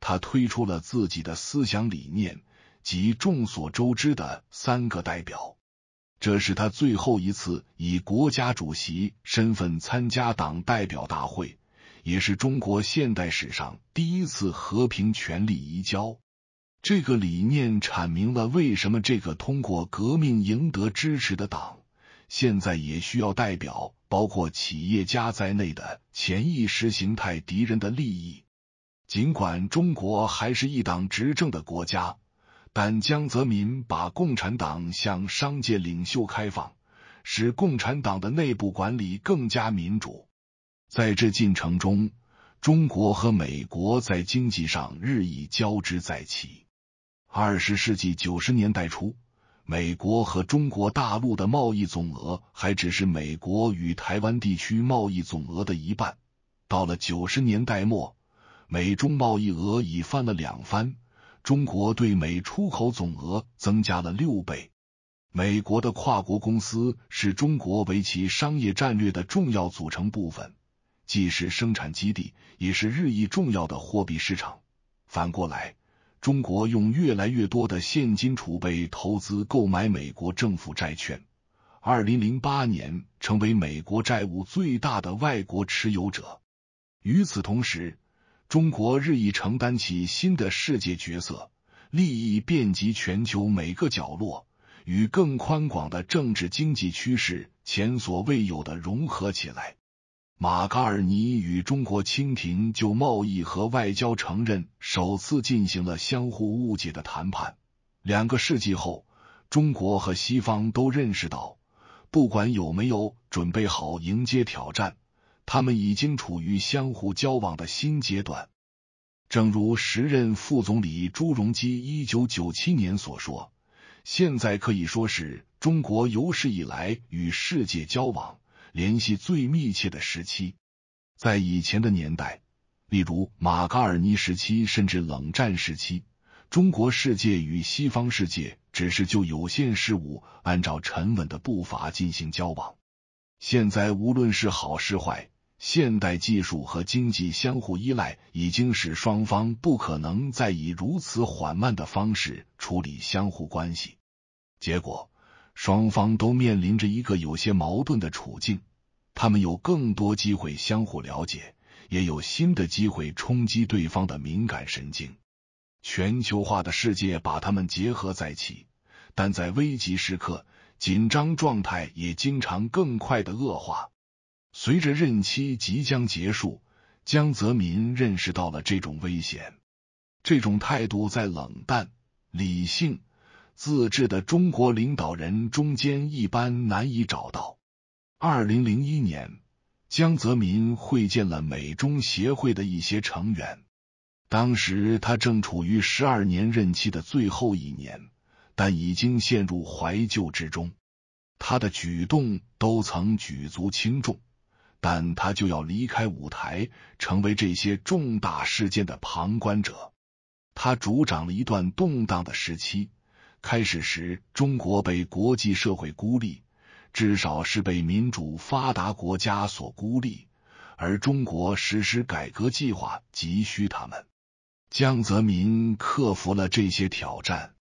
Speaker 1: 他推出了自己的思想理念及众所周知的“三个代表”。这是他最后一次以国家主席身份参加党代表大会。也是中国现代史上第一次和平权力移交。这个理念阐明了为什么这个通过革命赢得支持的党，现在也需要代表包括企业家在内的潜意识形态敌人的利益。尽管中国还是一党执政的国家，但江泽民把共产党向商界领袖开放，使共产党的内部管理更加民主。在这进程中，中国和美国在经济上日益交织在一起。二十世纪九十年代初，美国和中国大陆的贸易总额还只是美国与台湾地区贸易总额的一半。到了九十年代末，美中贸易额已翻了两番，中国对美出口总额增加了六倍。美国的跨国公司是中国为其商业战略的重要组成部分。既是生产基地，也是日益重要的货币市场。反过来，中国用越来越多的现金储备投资购买美国政府债券，二零零八年成为美国债务最大的外国持有者。与此同时，中国日益承担起新的世界角色，利益遍及全球每个角落，与更宽广的政治经济趋势前所未有的融合起来。马嘎尔尼与中国清廷就贸易和外交承认首次进行了相互误解的谈判。两个世纪后，中国和西方都认识到，不管有没有准备好迎接挑战，他们已经处于相互交往的新阶段。正如时任副总理朱镕基一九九七年所说：“现在可以说是中国有史以来与世界交往。”联系最密切的时期，在以前的年代，例如马嘎尔尼时期，甚至冷战时期，中国世界与西方世界只是就有限事物按照沉稳的步伐进行交往。现在，无论是好是坏，现代技术和经济相互依赖，已经使双方不可能再以如此缓慢的方式处理相互关系。结果。双方都面临着一个有些矛盾的处境，他们有更多机会相互了解，也有新的机会冲击对方的敏感神经。全球化的世界把他们结合在一起，但在危急时刻，紧张状态也经常更快的恶化。随着任期即将结束，江泽民认识到了这种危险。这种态度在冷淡、理性。自制的中国领导人中间一般难以找到。二零零一年，江泽民会见了美中协会的一些成员。当时他正处于十二年任期的最后一年，但已经陷入怀旧之中。他的举动都曾举足轻重，但他就要离开舞台，成为这些重大事件的旁观者。他主掌了一段动荡的时期。开始时，中国被国际社会孤立，至少是被民主发达国家所孤立。而中国实施改革计划，急需他们。江泽民克服了这些挑战，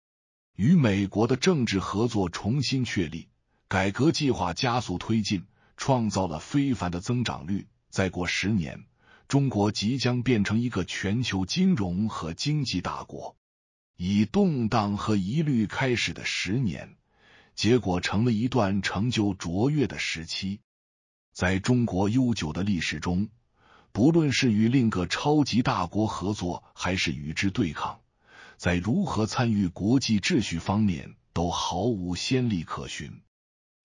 Speaker 1: 与美国的政治合作重新确立，改革计划加速推进，创造了非凡的增长率。再过十年，中国即将变成一个全球金融和经济大国。以动荡和疑虑开始的十年，结果成了一段成就卓越的时期。在中国悠久的历史中，不论是与另个超级大国合作，还是与之对抗，在如何参与国际秩序方面，都毫无先例可循。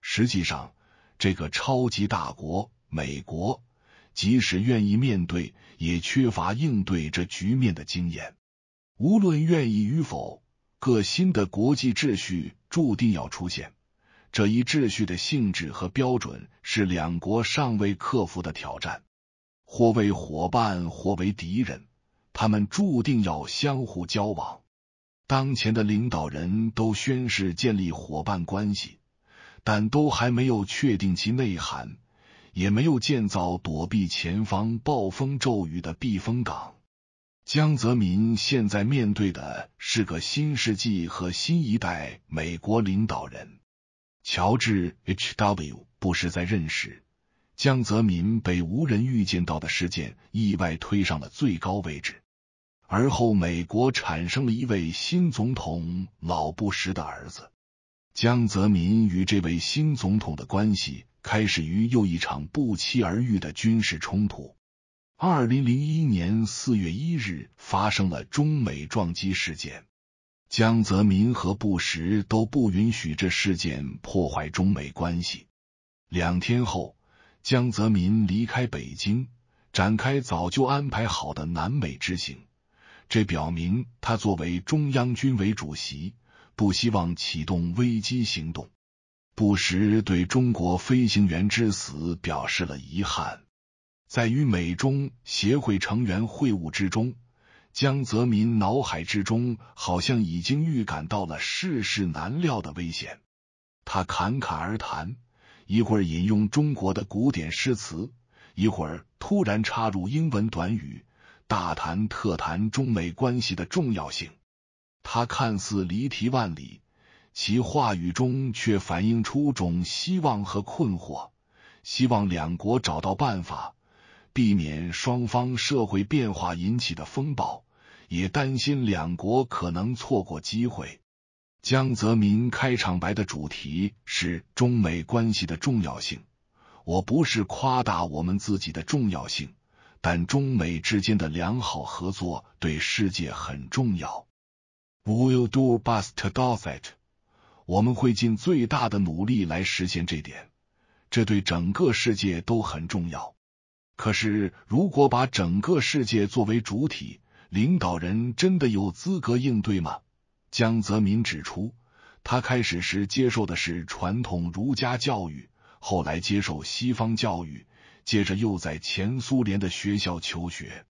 Speaker 1: 实际上，这个超级大国——美国，即使愿意面对，也缺乏应对这局面的经验。无论愿意与否，各新的国际秩序注定要出现。这一秩序的性质和标准是两国尚未克服的挑战。或为伙伴，或为敌人，他们注定要相互交往。当前的领导人都宣誓建立伙伴关系，但都还没有确定其内涵，也没有建造躲避前方暴风骤雨的避风港。江泽民现在面对的是个新世纪和新一代美国领导人乔治 H W 不时在认识江泽民被无人预见到的事件意外推上了最高位置，而后美国产生了一位新总统老布什的儿子江泽民与这位新总统的关系开始于又一场不期而遇的军事冲突。二零零一年四月一日发生了中美撞击事件。江泽民和布什都不允许这事件破坏中美关系。两天后，江泽民离开北京，展开早就安排好的南美之行。这表明他作为中央军委主席，不希望启动危机行动。布什对中国飞行员之死表示了遗憾。在与美中协会成员会晤之中，江泽民脑海之中好像已经预感到了世事难料的危险。他侃侃而谈，一会儿引用中国的古典诗词，一会儿突然插入英文短语，大谈特谈中美关系的重要性。他看似离题万里，其话语中却反映出种希望和困惑，希望两国找到办法。避免双方社会变化引起的风暴，也担心两国可能错过机会。江泽民开场白的主题是中美关系的重要性。我不是夸大我们自己的重要性，但中美之间的良好合作对世界很重要。We will do best to do it。我们会尽最大的努力来实现这点，这对整个世界都很重要。可是，如果把整个世界作为主体，领导人真的有资格应对吗？江泽民指出，他开始时接受的是传统儒家教育，后来接受西方教育，接着又在前苏联的学校求学。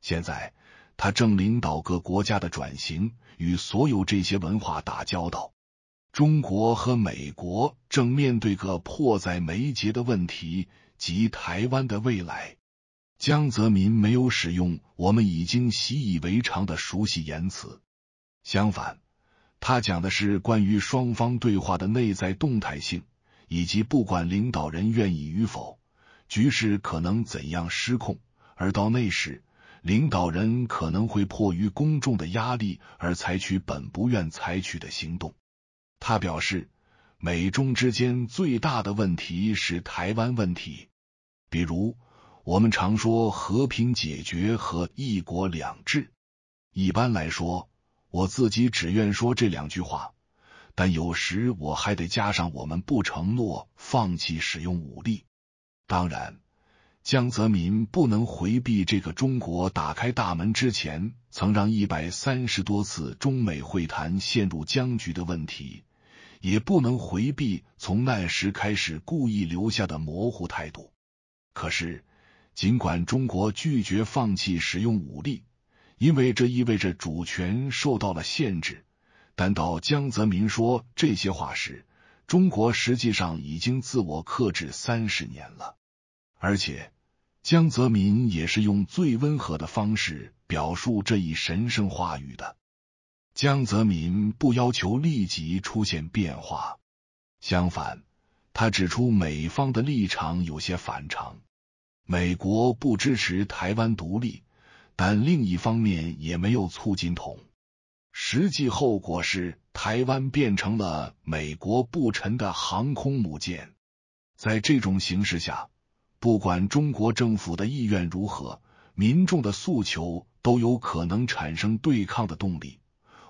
Speaker 1: 现在，他正领导各国家的转型，与所有这些文化打交道。中国和美国正面对个迫在眉睫的问题。及台湾的未来，江泽民没有使用我们已经习以为常的熟悉言辞，相反，他讲的是关于双方对话的内在动态性，以及不管领导人愿意与否，局势可能怎样失控，而到那时，领导人可能会迫于公众的压力而采取本不愿采取的行动。他表示。美中之间最大的问题是台湾问题，比如我们常说和平解决和一国两制。一般来说，我自己只愿说这两句话，但有时我还得加上我们不承诺放弃使用武力。当然，江泽民不能回避这个中国打开大门之前曾让一百三十多次中美会谈陷入僵局的问题。也不能回避从那时开始故意留下的模糊态度。可是，尽管中国拒绝放弃使用武力，因为这意味着主权受到了限制，但到江泽民说这些话时，中国实际上已经自我克制三十年了。而且，江泽民也是用最温和的方式表述这一神圣话语的。江泽民不要求立即出现变化，相反，他指出美方的立场有些反常。美国不支持台湾独立，但另一方面也没有促进统。实际后果是，台湾变成了美国不沉的航空母舰。在这种形势下，不管中国政府的意愿如何，民众的诉求都有可能产生对抗的动力。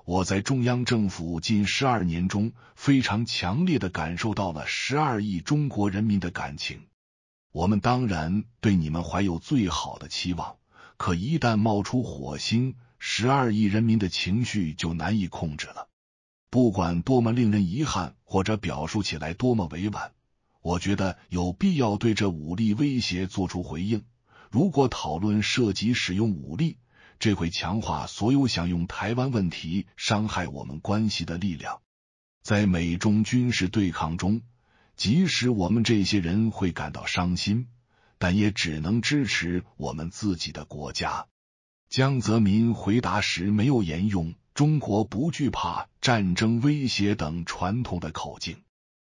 Speaker 1: 我在中央政府近十二年中，非常强烈的感受到了十二亿中国人民的感情。我们当然对你们怀有最好的期望，可一旦冒出火星，十二亿人民的情绪就难以控制了。不管多么令人遗憾，或者表述起来多么委婉，我觉得有必要对这武力威胁做出回应。如果讨论涉及使用武力，这会强化所有想用台湾问题伤害我们关系的力量。在美中军事对抗中，即使我们这些人会感到伤心，但也只能支持我们自己的国家。江泽民回答时没有沿用“中国不惧怕战争威胁”等传统的口径，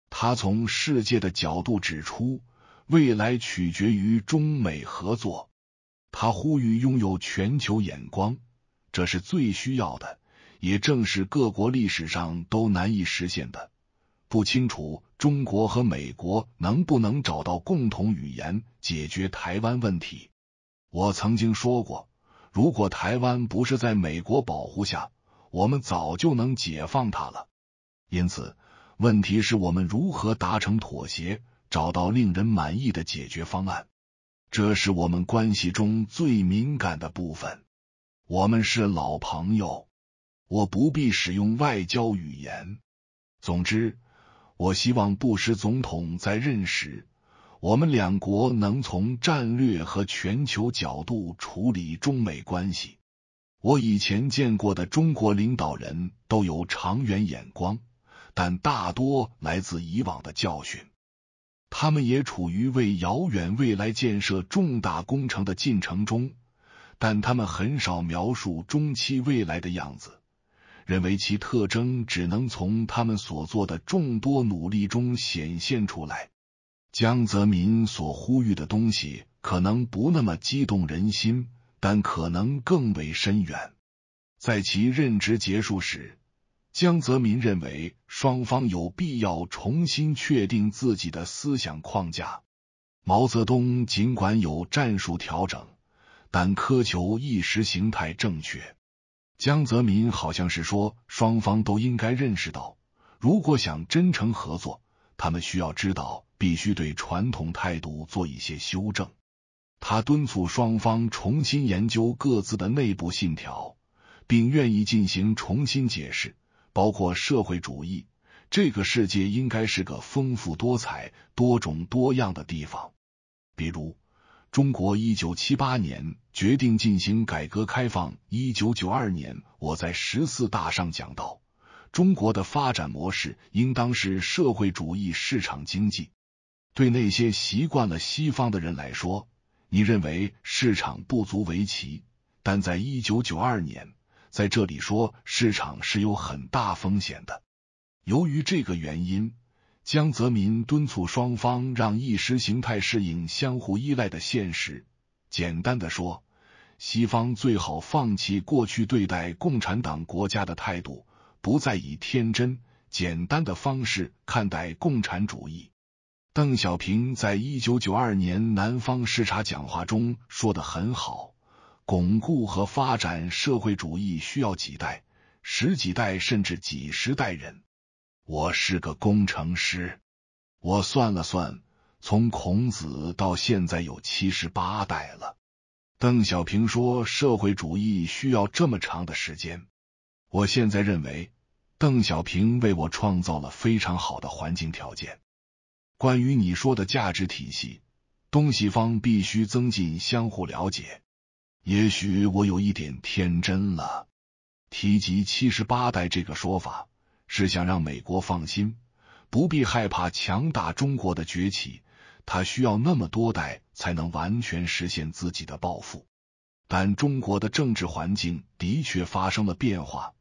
Speaker 1: 他从世界的角度指出，未来取决于中美合作。他呼吁拥有全球眼光，这是最需要的，也正是各国历史上都难以实现的。不清楚中国和美国能不能找到共同语言解决台湾问题。我曾经说过，如果台湾不是在美国保护下，我们早就能解放它了。因此，问题是我们如何达成妥协，找到令人满意的解决方案。这是我们关系中最敏感的部分。我们是老朋友，我不必使用外交语言。总之，我希望布什总统在任时，我们两国能从战略和全球角度处理中美关系。我以前见过的中国领导人都有长远眼光，但大多来自以往的教训。他们也处于为遥远未来建设重大工程的进程中，但他们很少描述中期未来的样子，认为其特征只能从他们所做的众多努力中显现出来。江泽民所呼吁的东西可能不那么激动人心，但可能更为深远。在其任职结束时。江泽民认为，双方有必要重新确定自己的思想框架。毛泽东尽管有战术调整，但苛求意识形态正确。江泽民好像是说，双方都应该认识到，如果想真诚合作，他们需要知道必须对传统态度做一些修正。他敦促双方重新研究各自的内部信条，并愿意进行重新解释。包括社会主义，这个世界应该是个丰富多彩、多种多样的地方。比如，中国一九七八年决定进行改革开放，一九九二年我在十四大上讲到，中国的发展模式应当是社会主义市场经济。对那些习惯了西方的人来说，你认为市场不足为奇，但在一九九二年。在这里说，市场是有很大风险的。由于这个原因，江泽民敦促双方让意识形态适应相互依赖的现实。简单的说，西方最好放弃过去对待共产党国家的态度，不再以天真、简单的方式看待共产主义。邓小平在一九九二年南方视察讲话中说的很好。巩固和发展社会主义需要几代、十几代甚至几十代人。我是个工程师，我算了算，从孔子到现在有七十八代了。邓小平说，社会主义需要这么长的时间。我现在认为，邓小平为我创造了非常好的环境条件。关于你说的价值体系，东西方必须增进相互了解。也许我有一点天真了。提及七十八代这个说法，是想让美国放心，不必害怕强大中国的崛起。他需要那么多代才能完全实现自己的抱负。但中国的政治环境的确发生了变化，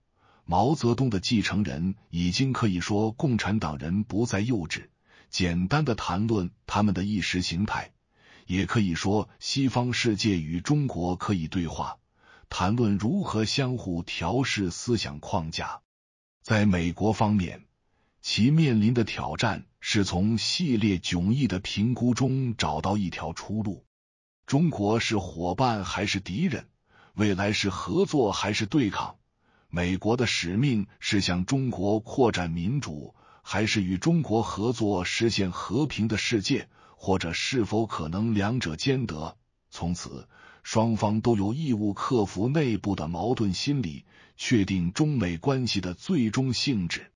Speaker 1: 毛泽东的继承人已经可以说共产党人不再幼稚，简单的谈论他们的意识形态。也可以说，西方世界与中国可以对话，谈论如何相互调试思想框架。在美国方面，其面临的挑战是从系列迥异的评估中找到一条出路。中国是伙伴还是敌人？未来是合作还是对抗？美国的使命是向中国扩展民主，还是与中国合作实现和平的世界？或者是否可能两者兼得？从此，双方都有义务克服内部的矛盾心理，确定中美关系的最终性质。